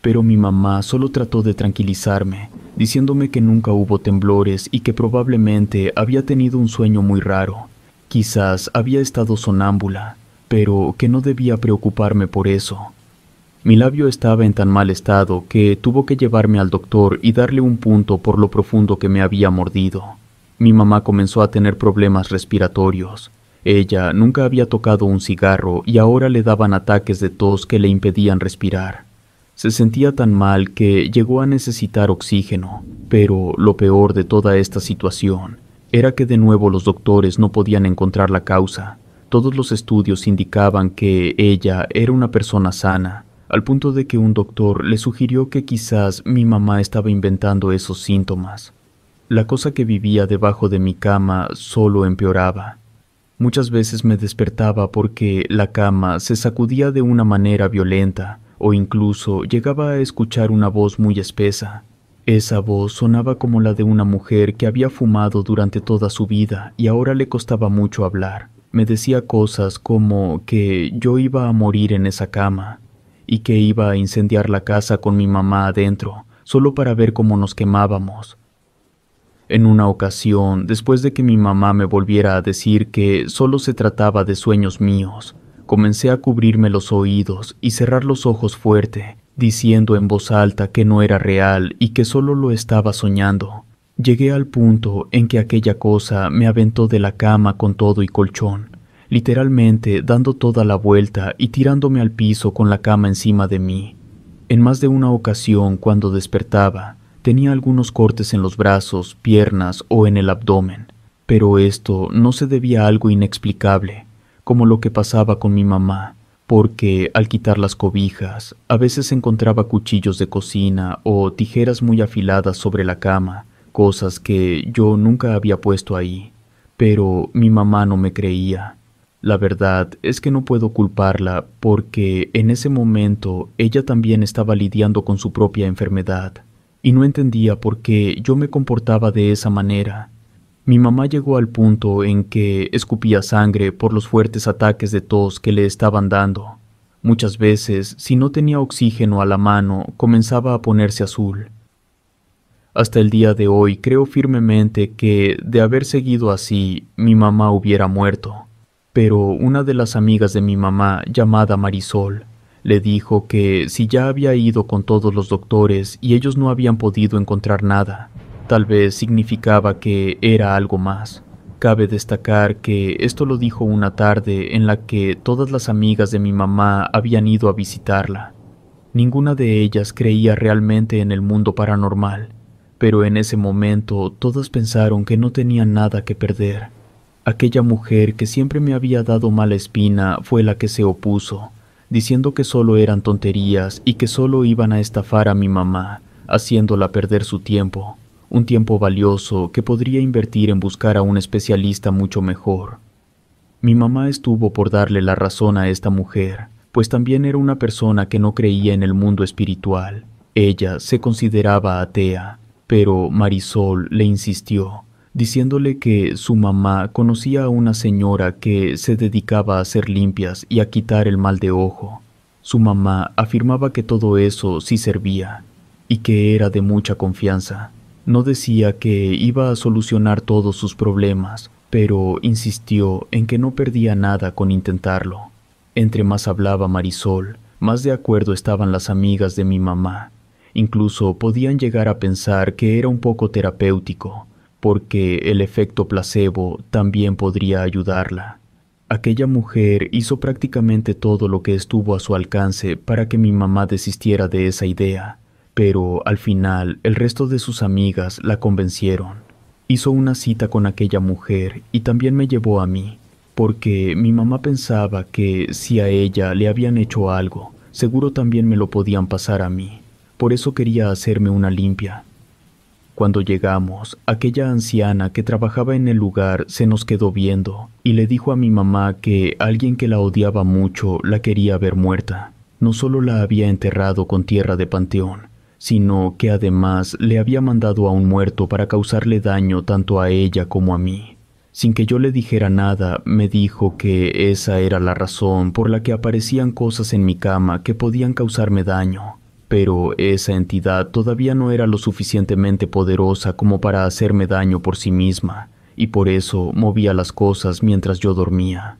A: Pero mi mamá solo trató de tranquilizarme, diciéndome que nunca hubo temblores y que probablemente había tenido un sueño muy raro. Quizás había estado sonámbula, pero que no debía preocuparme por eso, mi labio estaba en tan mal estado que tuvo que llevarme al doctor y darle un punto por lo profundo que me había mordido. Mi mamá comenzó a tener problemas respiratorios. Ella nunca había tocado un cigarro y ahora le daban ataques de tos que le impedían respirar. Se sentía tan mal que llegó a necesitar oxígeno, pero lo peor de toda esta situación era que de nuevo los doctores no podían encontrar la causa. Todos los estudios indicaban que ella era una persona sana, al punto de que un doctor le sugirió que quizás mi mamá estaba inventando esos síntomas. La cosa que vivía debajo de mi cama solo empeoraba. Muchas veces me despertaba porque la cama se sacudía de una manera violenta o incluso llegaba a escuchar una voz muy espesa. Esa voz sonaba como la de una mujer que había fumado durante toda su vida y ahora le costaba mucho hablar. Me decía cosas como que yo iba a morir en esa cama, y que iba a incendiar la casa con mi mamá adentro, solo para ver cómo nos quemábamos. En una ocasión, después de que mi mamá me volviera a decir que solo se trataba de sueños míos, comencé a cubrirme los oídos y cerrar los ojos fuerte, diciendo en voz alta que no era real y que solo lo estaba soñando. Llegué al punto en que aquella cosa me aventó de la cama con todo y colchón literalmente dando toda la vuelta y tirándome al piso con la cama encima de mí. En más de una ocasión, cuando despertaba, tenía algunos cortes en los brazos, piernas o en el abdomen, pero esto no se debía a algo inexplicable, como lo que pasaba con mi mamá, porque al quitar las cobijas, a veces encontraba cuchillos de cocina o tijeras muy afiladas sobre la cama, cosas que yo nunca había puesto ahí, pero mi mamá no me creía la verdad es que no puedo culparla porque en ese momento ella también estaba lidiando con su propia enfermedad y no entendía por qué yo me comportaba de esa manera. Mi mamá llegó al punto en que escupía sangre por los fuertes ataques de tos que le estaban dando. Muchas veces, si no tenía oxígeno a la mano, comenzaba a ponerse azul. Hasta el día de hoy creo firmemente que, de haber seguido así, mi mamá hubiera muerto pero una de las amigas de mi mamá, llamada Marisol, le dijo que si ya había ido con todos los doctores y ellos no habían podido encontrar nada, tal vez significaba que era algo más. Cabe destacar que esto lo dijo una tarde en la que todas las amigas de mi mamá habían ido a visitarla. Ninguna de ellas creía realmente en el mundo paranormal, pero en ese momento todas pensaron que no tenían nada que perder Aquella mujer que siempre me había dado mala espina fue la que se opuso, diciendo que solo eran tonterías y que solo iban a estafar a mi mamá, haciéndola perder su tiempo, un tiempo valioso que podría invertir en buscar a un especialista mucho mejor. Mi mamá estuvo por darle la razón a esta mujer, pues también era una persona que no creía en el mundo espiritual. Ella se consideraba atea, pero Marisol le insistió diciéndole que su mamá conocía a una señora que se dedicaba a hacer limpias y a quitar el mal de ojo. Su mamá afirmaba que todo eso sí servía y que era de mucha confianza. No decía que iba a solucionar todos sus problemas, pero insistió en que no perdía nada con intentarlo. Entre más hablaba Marisol, más de acuerdo estaban las amigas de mi mamá. Incluso podían llegar a pensar que era un poco terapéutico, porque el efecto placebo también podría ayudarla. Aquella mujer hizo prácticamente todo lo que estuvo a su alcance para que mi mamá desistiera de esa idea, pero al final el resto de sus amigas la convencieron. Hizo una cita con aquella mujer y también me llevó a mí, porque mi mamá pensaba que si a ella le habían hecho algo, seguro también me lo podían pasar a mí. Por eso quería hacerme una limpia, cuando llegamos, aquella anciana que trabajaba en el lugar se nos quedó viendo y le dijo a mi mamá que alguien que la odiaba mucho la quería ver muerta. No solo la había enterrado con tierra de panteón, sino que además le había mandado a un muerto para causarle daño tanto a ella como a mí. Sin que yo le dijera nada, me dijo que esa era la razón por la que aparecían cosas en mi cama que podían causarme daño, pero esa entidad todavía no era lo suficientemente poderosa como para hacerme daño por sí misma, y por eso movía las cosas mientras yo dormía.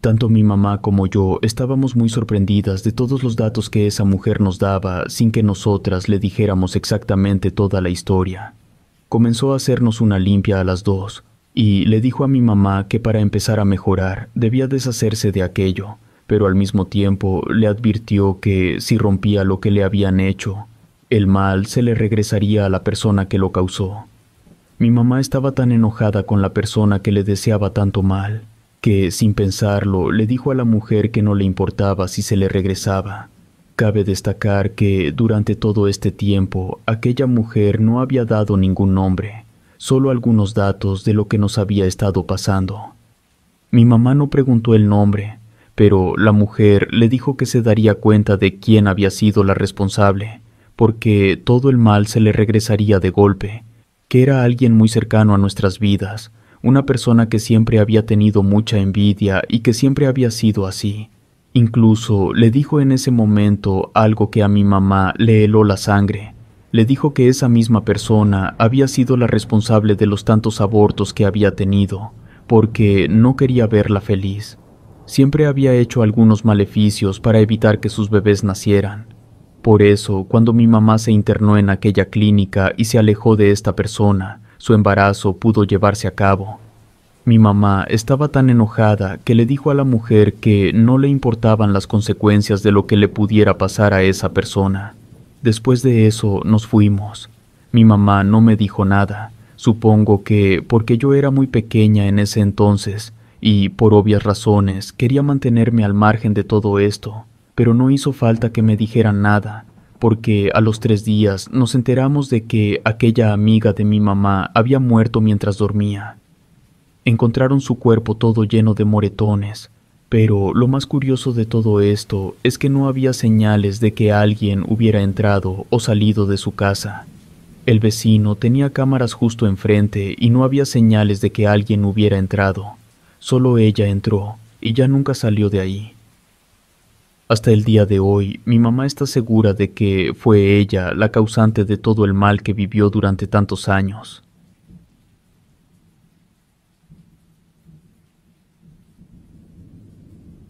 A: Tanto mi mamá como yo estábamos muy sorprendidas de todos los datos que esa mujer nos daba sin que nosotras le dijéramos exactamente toda la historia. Comenzó a hacernos una limpia a las dos, y le dijo a mi mamá que para empezar a mejorar debía deshacerse de aquello, pero al mismo tiempo le advirtió que si rompía lo que le habían hecho, el mal se le regresaría a la persona que lo causó. Mi mamá estaba tan enojada con la persona que le deseaba tanto mal, que sin pensarlo le dijo a la mujer que no le importaba si se le regresaba. Cabe destacar que durante todo este tiempo aquella mujer no había dado ningún nombre, solo algunos datos de lo que nos había estado pasando. Mi mamá no preguntó el nombre, pero la mujer le dijo que se daría cuenta de quién había sido la responsable, porque todo el mal se le regresaría de golpe, que era alguien muy cercano a nuestras vidas, una persona que siempre había tenido mucha envidia y que siempre había sido así. Incluso le dijo en ese momento algo que a mi mamá le heló la sangre. Le dijo que esa misma persona había sido la responsable de los tantos abortos que había tenido, porque no quería verla feliz siempre había hecho algunos maleficios para evitar que sus bebés nacieran. Por eso, cuando mi mamá se internó en aquella clínica y se alejó de esta persona, su embarazo pudo llevarse a cabo. Mi mamá estaba tan enojada que le dijo a la mujer que no le importaban las consecuencias de lo que le pudiera pasar a esa persona. Después de eso nos fuimos. Mi mamá no me dijo nada, supongo que porque yo era muy pequeña en ese entonces y, por obvias razones, quería mantenerme al margen de todo esto, pero no hizo falta que me dijeran nada, porque a los tres días nos enteramos de que aquella amiga de mi mamá había muerto mientras dormía. Encontraron su cuerpo todo lleno de moretones, pero lo más curioso de todo esto es que no había señales de que alguien hubiera entrado o salido de su casa. El vecino tenía cámaras justo enfrente y no había señales de que alguien hubiera entrado. Solo ella entró y ya nunca salió de ahí. Hasta el día de hoy, mi mamá está segura de que fue ella la causante de todo el mal que vivió durante tantos años.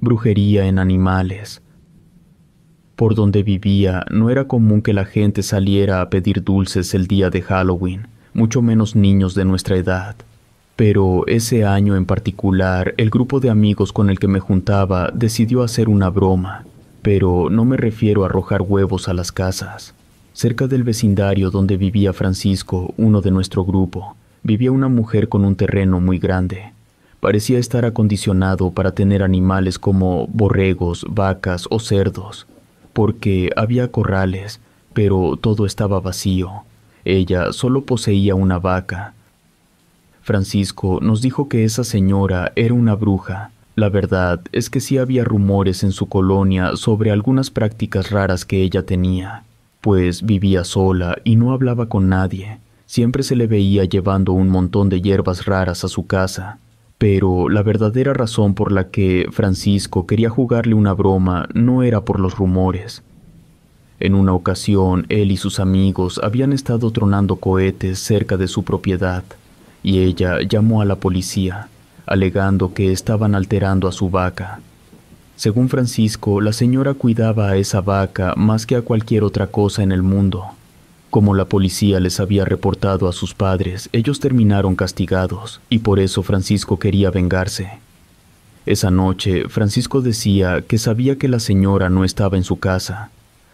A: Brujería en animales. Por donde vivía no era común que la gente saliera a pedir dulces el día de Halloween, mucho menos niños de nuestra edad. Pero ese año en particular, el grupo de amigos con el que me juntaba decidió hacer una broma, pero no me refiero a arrojar huevos a las casas. Cerca del vecindario donde vivía Francisco, uno de nuestro grupo, vivía una mujer con un terreno muy grande. Parecía estar acondicionado para tener animales como borregos, vacas o cerdos, porque había corrales, pero todo estaba vacío. Ella solo poseía una vaca, Francisco nos dijo que esa señora era una bruja. La verdad es que sí había rumores en su colonia sobre algunas prácticas raras que ella tenía, pues vivía sola y no hablaba con nadie. Siempre se le veía llevando un montón de hierbas raras a su casa. Pero la verdadera razón por la que Francisco quería jugarle una broma no era por los rumores, en una ocasión, él y sus amigos habían estado tronando cohetes cerca de su propiedad, y ella llamó a la policía, alegando que estaban alterando a su vaca. Según Francisco, la señora cuidaba a esa vaca más que a cualquier otra cosa en el mundo. Como la policía les había reportado a sus padres, ellos terminaron castigados, y por eso Francisco quería vengarse. Esa noche, Francisco decía que sabía que la señora no estaba en su casa.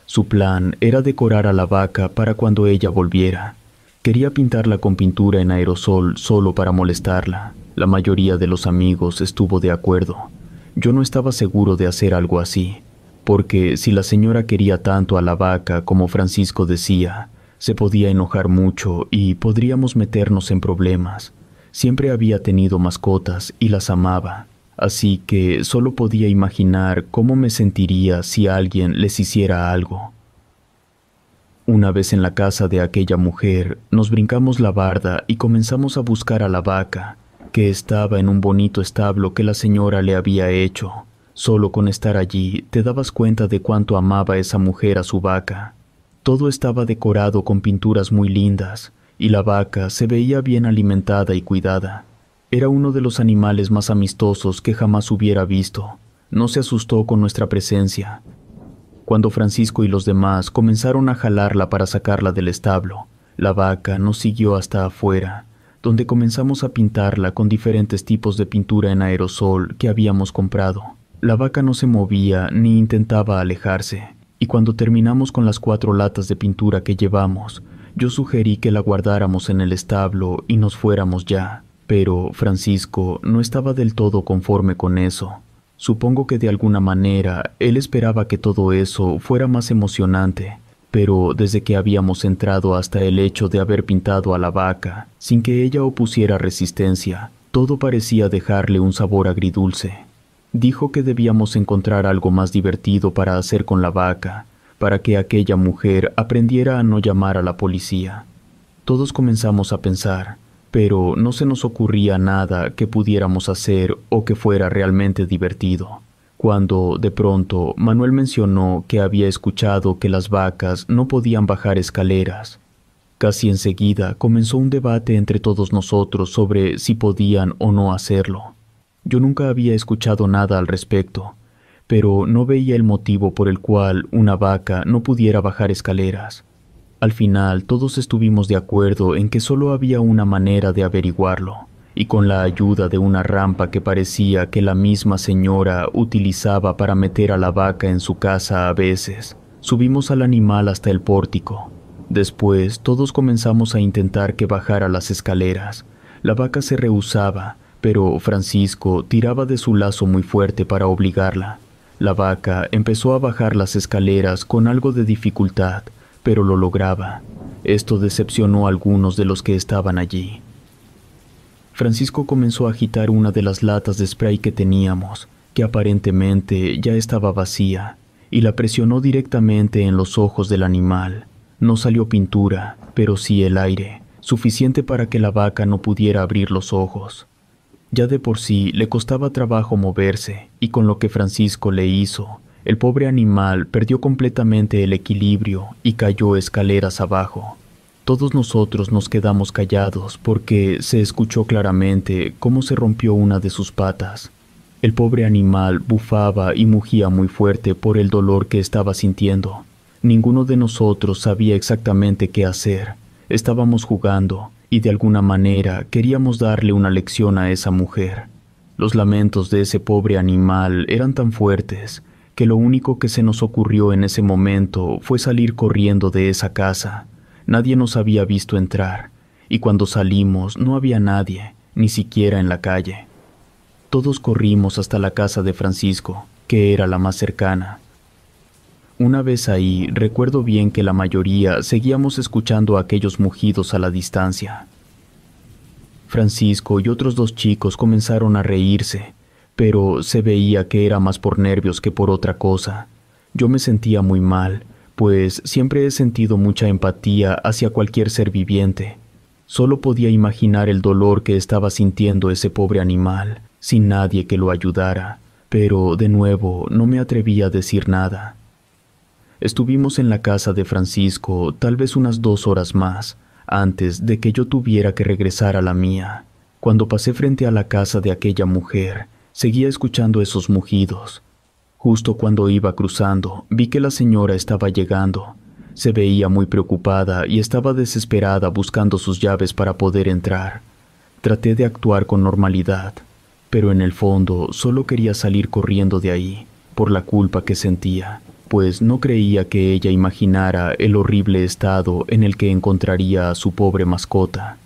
A: Su plan era decorar a la vaca para cuando ella volviera. Quería pintarla con pintura en aerosol solo para molestarla. La mayoría de los amigos estuvo de acuerdo. Yo no estaba seguro de hacer algo así, porque si la señora quería tanto a la vaca como Francisco decía, se podía enojar mucho y podríamos meternos en problemas. Siempre había tenido mascotas y las amaba, así que solo podía imaginar cómo me sentiría si alguien les hiciera algo. Una vez en la casa de aquella mujer, nos brincamos la barda y comenzamos a buscar a la vaca, que estaba en un bonito establo que la señora le había hecho. Solo con estar allí te dabas cuenta de cuánto amaba esa mujer a su vaca. Todo estaba decorado con pinturas muy lindas, y la vaca se veía bien alimentada y cuidada. Era uno de los animales más amistosos que jamás hubiera visto. No se asustó con nuestra presencia, cuando Francisco y los demás comenzaron a jalarla para sacarla del establo, la vaca nos siguió hasta afuera, donde comenzamos a pintarla con diferentes tipos de pintura en aerosol que habíamos comprado. La vaca no se movía ni intentaba alejarse, y cuando terminamos con las cuatro latas de pintura que llevamos, yo sugerí que la guardáramos en el establo y nos fuéramos ya. Pero Francisco no estaba del todo conforme con eso, Supongo que de alguna manera él esperaba que todo eso fuera más emocionante, pero desde que habíamos entrado hasta el hecho de haber pintado a la vaca, sin que ella opusiera resistencia, todo parecía dejarle un sabor agridulce. Dijo que debíamos encontrar algo más divertido para hacer con la vaca, para que aquella mujer aprendiera a no llamar a la policía. Todos comenzamos a pensar, pero no se nos ocurría nada que pudiéramos hacer o que fuera realmente divertido. Cuando, de pronto, Manuel mencionó que había escuchado que las vacas no podían bajar escaleras. Casi enseguida comenzó un debate entre todos nosotros sobre si podían o no hacerlo. Yo nunca había escuchado nada al respecto, pero no veía el motivo por el cual una vaca no pudiera bajar escaleras. Al final todos estuvimos de acuerdo en que solo había una manera de averiguarlo, y con la ayuda de una rampa que parecía que la misma señora utilizaba para meter a la vaca en su casa a veces, subimos al animal hasta el pórtico. Después todos comenzamos a intentar que bajara las escaleras. La vaca se rehusaba, pero Francisco tiraba de su lazo muy fuerte para obligarla. La vaca empezó a bajar las escaleras con algo de dificultad, pero lo lograba. Esto decepcionó a algunos de los que estaban allí. Francisco comenzó a agitar una de las latas de spray que teníamos, que aparentemente ya estaba vacía, y la presionó directamente en los ojos del animal. No salió pintura, pero sí el aire, suficiente para que la vaca no pudiera abrir los ojos. Ya de por sí le costaba trabajo moverse, y con lo que Francisco le hizo, el pobre animal perdió completamente el equilibrio y cayó escaleras abajo. Todos nosotros nos quedamos callados porque se escuchó claramente cómo se rompió una de sus patas. El pobre animal bufaba y mugía muy fuerte por el dolor que estaba sintiendo. Ninguno de nosotros sabía exactamente qué hacer. Estábamos jugando y de alguna manera queríamos darle una lección a esa mujer. Los lamentos de ese pobre animal eran tan fuertes que lo único que se nos ocurrió en ese momento fue salir corriendo de esa casa. Nadie nos había visto entrar, y cuando salimos no había nadie, ni siquiera en la calle. Todos corrimos hasta la casa de Francisco, que era la más cercana. Una vez ahí, recuerdo bien que la mayoría seguíamos escuchando aquellos mugidos a la distancia. Francisco y otros dos chicos comenzaron a reírse, pero se veía que era más por nervios que por otra cosa. Yo me sentía muy mal, pues siempre he sentido mucha empatía hacia cualquier ser viviente. Solo podía imaginar el dolor que estaba sintiendo ese pobre animal, sin nadie que lo ayudara, pero de nuevo no me atreví a decir nada. Estuvimos en la casa de Francisco tal vez unas dos horas más, antes de que yo tuviera que regresar a la mía. Cuando pasé frente a la casa de aquella mujer, Seguía escuchando esos mugidos. Justo cuando iba cruzando, vi que la señora estaba llegando. Se veía muy preocupada y estaba desesperada buscando sus llaves para poder entrar. Traté de actuar con normalidad, pero en el fondo solo quería salir corriendo de ahí, por la culpa que sentía, pues no creía que ella imaginara el horrible estado en el que encontraría a su pobre mascota.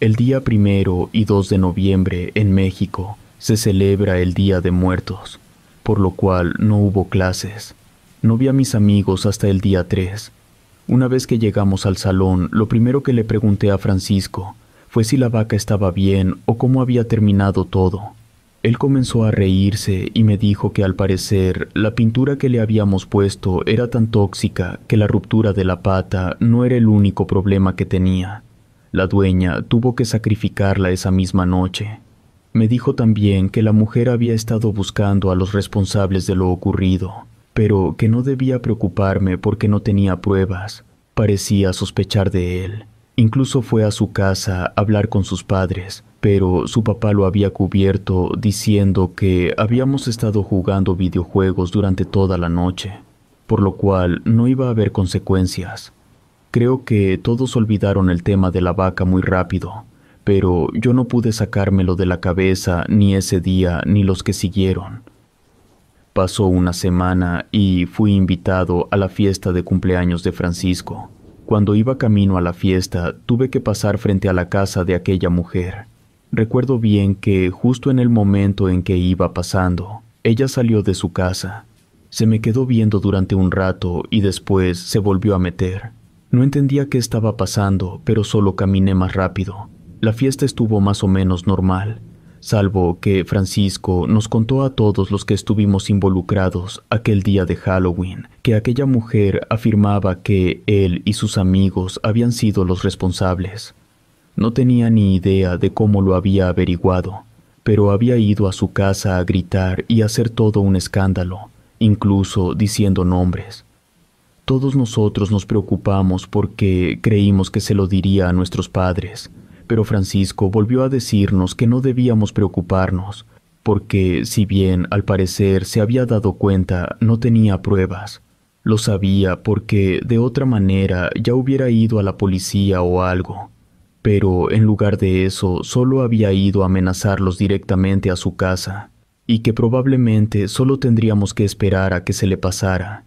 A: El día primero y 2 de noviembre en México se celebra el Día de Muertos, por lo cual no hubo clases. No vi a mis amigos hasta el día 3. Una vez que llegamos al salón, lo primero que le pregunté a Francisco fue si la vaca estaba bien o cómo había terminado todo. Él comenzó a reírse y me dijo que al parecer la pintura que le habíamos puesto era tan tóxica que la ruptura de la pata no era el único problema que tenía. La dueña tuvo que sacrificarla esa misma noche. Me dijo también que la mujer había estado buscando a los responsables de lo ocurrido, pero que no debía preocuparme porque no tenía pruebas. Parecía sospechar de él. Incluso fue a su casa a hablar con sus padres, pero su papá lo había cubierto diciendo que habíamos estado jugando videojuegos durante toda la noche, por lo cual no iba a haber consecuencias. Creo que todos olvidaron el tema de la vaca muy rápido, pero yo no pude sacármelo de la cabeza ni ese día ni los que siguieron. Pasó una semana y fui invitado a la fiesta de cumpleaños de Francisco. Cuando iba camino a la fiesta, tuve que pasar frente a la casa de aquella mujer. Recuerdo bien que justo en el momento en que iba pasando, ella salió de su casa. Se me quedó viendo durante un rato y después se volvió a meter. No entendía qué estaba pasando, pero solo caminé más rápido. La fiesta estuvo más o menos normal, salvo que Francisco nos contó a todos los que estuvimos involucrados aquel día de Halloween que aquella mujer afirmaba que él y sus amigos habían sido los responsables. No tenía ni idea de cómo lo había averiguado, pero había ido a su casa a gritar y hacer todo un escándalo, incluso diciendo nombres. Todos nosotros nos preocupamos porque creímos que se lo diría a nuestros padres, pero Francisco volvió a decirnos que no debíamos preocuparnos, porque si bien al parecer se había dado cuenta, no tenía pruebas. Lo sabía porque de otra manera ya hubiera ido a la policía o algo. Pero en lugar de eso, solo había ido a amenazarlos directamente a su casa, y que probablemente solo tendríamos que esperar a que se le pasara.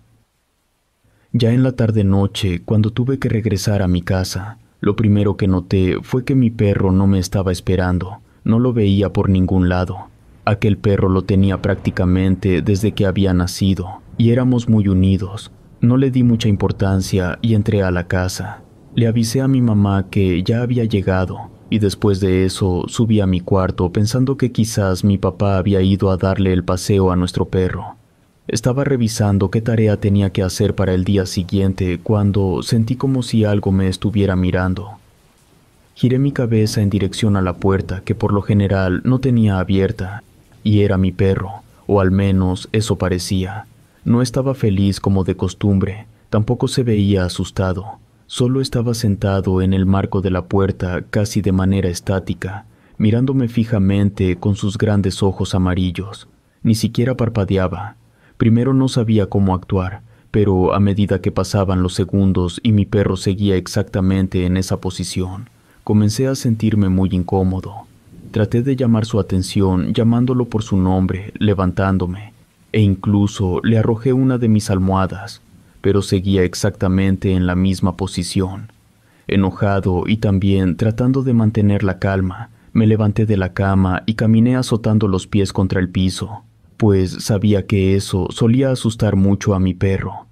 A: Ya en la tarde noche, cuando tuve que regresar a mi casa, lo primero que noté fue que mi perro no me estaba esperando, no lo veía por ningún lado. Aquel perro lo tenía prácticamente desde que había nacido, y éramos muy unidos. No le di mucha importancia y entré a la casa. Le avisé a mi mamá que ya había llegado, y después de eso subí a mi cuarto pensando que quizás mi papá había ido a darle el paseo a nuestro perro. Estaba revisando qué tarea tenía que hacer para el día siguiente cuando sentí como si algo me estuviera mirando. Giré mi cabeza en dirección a la puerta que por lo general no tenía abierta, y era mi perro, o al menos eso parecía. No estaba feliz como de costumbre, tampoco se veía asustado, solo estaba sentado en el marco de la puerta casi de manera estática, mirándome fijamente con sus grandes ojos amarillos. Ni siquiera parpadeaba, Primero no sabía cómo actuar, pero a medida que pasaban los segundos y mi perro seguía exactamente en esa posición, comencé a sentirme muy incómodo. Traté de llamar su atención llamándolo por su nombre, levantándome, e incluso le arrojé una de mis almohadas, pero seguía exactamente en la misma posición. Enojado y también tratando de mantener la calma, me levanté de la cama y caminé azotando los pies contra el piso pues sabía que eso solía asustar mucho a mi perro.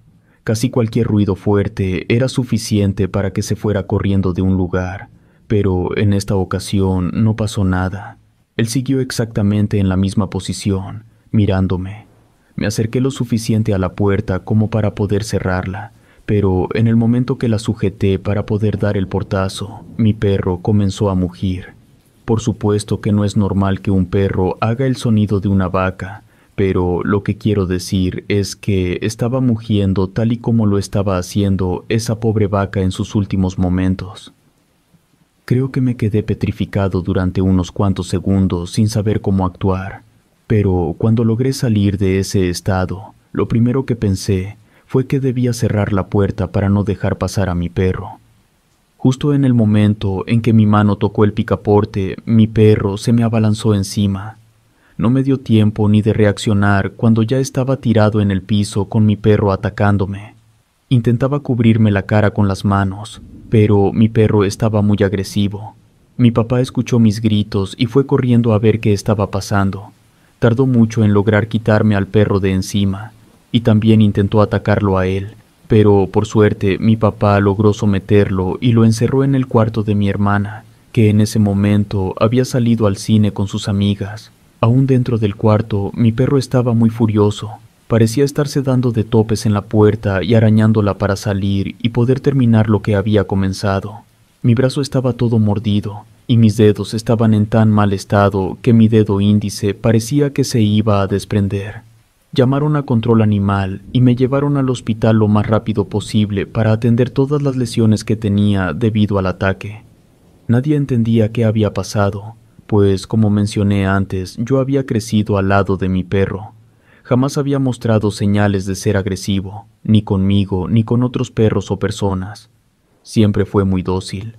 A: Casi cualquier ruido fuerte era suficiente para que se fuera corriendo de un lugar, pero en esta ocasión no pasó nada. Él siguió exactamente en la misma posición, mirándome. Me acerqué lo suficiente a la puerta como para poder cerrarla, pero en el momento que la sujeté para poder dar el portazo, mi perro comenzó a mugir. Por supuesto que no es normal que un perro haga el sonido de una vaca, pero lo que quiero decir es que estaba mugiendo tal y como lo estaba haciendo esa pobre vaca en sus últimos momentos. Creo que me quedé petrificado durante unos cuantos segundos sin saber cómo actuar, pero cuando logré salir de ese estado, lo primero que pensé fue que debía cerrar la puerta para no dejar pasar a mi perro. Justo en el momento en que mi mano tocó el picaporte, mi perro se me abalanzó encima no me dio tiempo ni de reaccionar cuando ya estaba tirado en el piso con mi perro atacándome. Intentaba cubrirme la cara con las manos, pero mi perro estaba muy agresivo. Mi papá escuchó mis gritos y fue corriendo a ver qué estaba pasando. Tardó mucho en lograr quitarme al perro de encima, y también intentó atacarlo a él, pero por suerte mi papá logró someterlo y lo encerró en el cuarto de mi hermana, que en ese momento había salido al cine con sus amigas. Aún dentro del cuarto, mi perro estaba muy furioso. Parecía estarse dando de topes en la puerta y arañándola para salir y poder terminar lo que había comenzado. Mi brazo estaba todo mordido, y mis dedos estaban en tan mal estado que mi dedo índice parecía que se iba a desprender. Llamaron a control animal y me llevaron al hospital lo más rápido posible para atender todas las lesiones que tenía debido al ataque. Nadie entendía qué había pasado, pues como mencioné antes, yo había crecido al lado de mi perro. Jamás había mostrado señales de ser agresivo, ni conmigo, ni con otros perros o personas. Siempre fue muy dócil.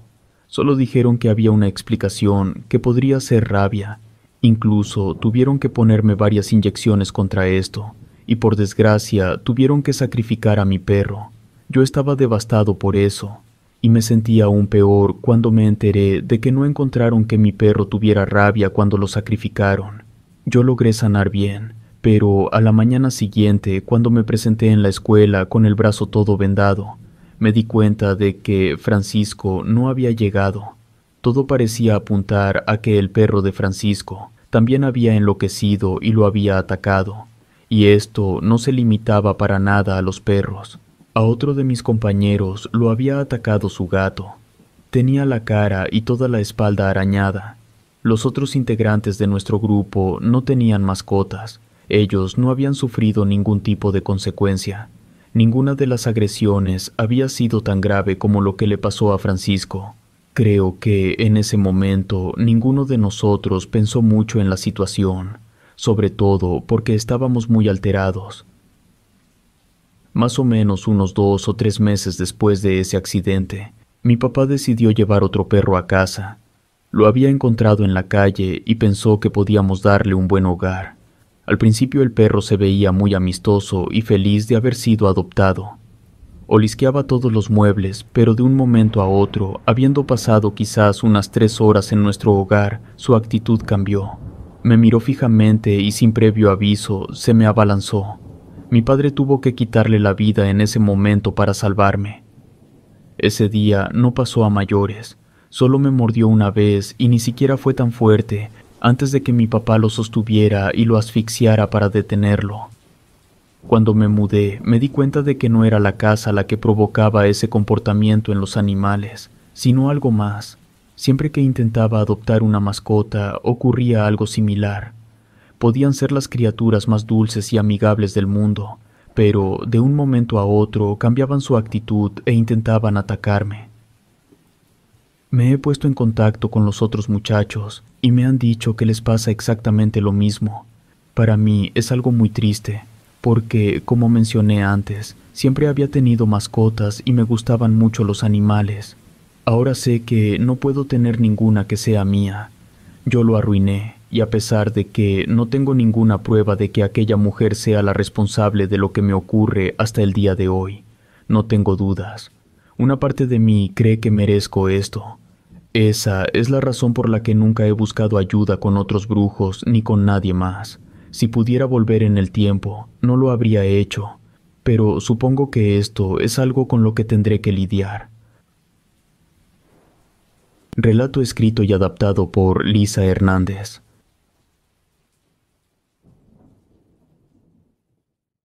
A: Solo dijeron que había una explicación, que podría ser rabia. Incluso tuvieron que ponerme varias inyecciones contra esto, y por desgracia tuvieron que sacrificar a mi perro. Yo estaba devastado por eso, y me sentí aún peor cuando me enteré de que no encontraron que mi perro tuviera rabia cuando lo sacrificaron. Yo logré sanar bien, pero a la mañana siguiente, cuando me presenté en la escuela con el brazo todo vendado, me di cuenta de que Francisco no había llegado. Todo parecía apuntar a que el perro de Francisco también había enloquecido y lo había atacado, y esto no se limitaba para nada a los perros. A otro de mis compañeros lo había atacado su gato. Tenía la cara y toda la espalda arañada. Los otros integrantes de nuestro grupo no tenían mascotas. Ellos no habían sufrido ningún tipo de consecuencia. Ninguna de las agresiones había sido tan grave como lo que le pasó a Francisco. Creo que en ese momento ninguno de nosotros pensó mucho en la situación, sobre todo porque estábamos muy alterados. Más o menos unos dos o tres meses después de ese accidente, mi papá decidió llevar otro perro a casa. Lo había encontrado en la calle y pensó que podíamos darle un buen hogar. Al principio el perro se veía muy amistoso y feliz de haber sido adoptado. Olisqueaba todos los muebles, pero de un momento a otro, habiendo pasado quizás unas tres horas en nuestro hogar, su actitud cambió. Me miró fijamente y sin previo aviso se me abalanzó. Mi padre tuvo que quitarle la vida en ese momento para salvarme. Ese día no pasó a mayores, solo me mordió una vez y ni siquiera fue tan fuerte antes de que mi papá lo sostuviera y lo asfixiara para detenerlo. Cuando me mudé, me di cuenta de que no era la casa la que provocaba ese comportamiento en los animales, sino algo más. Siempre que intentaba adoptar una mascota, ocurría algo similar podían ser las criaturas más dulces y amigables del mundo, pero de un momento a otro cambiaban su actitud e intentaban atacarme. Me he puesto en contacto con los otros muchachos y me han dicho que les pasa exactamente lo mismo. Para mí es algo muy triste, porque, como mencioné antes, siempre había tenido mascotas y me gustaban mucho los animales. Ahora sé que no puedo tener ninguna que sea mía. Yo lo arruiné, y a pesar de que no tengo ninguna prueba de que aquella mujer sea la responsable de lo que me ocurre hasta el día de hoy, no tengo dudas. Una parte de mí cree que merezco esto. Esa es la razón por la que nunca he buscado ayuda con otros brujos ni con nadie más. Si pudiera volver en el tiempo, no lo habría hecho, pero supongo que esto es algo con lo que tendré que lidiar. Relato escrito y adaptado por Lisa Hernández.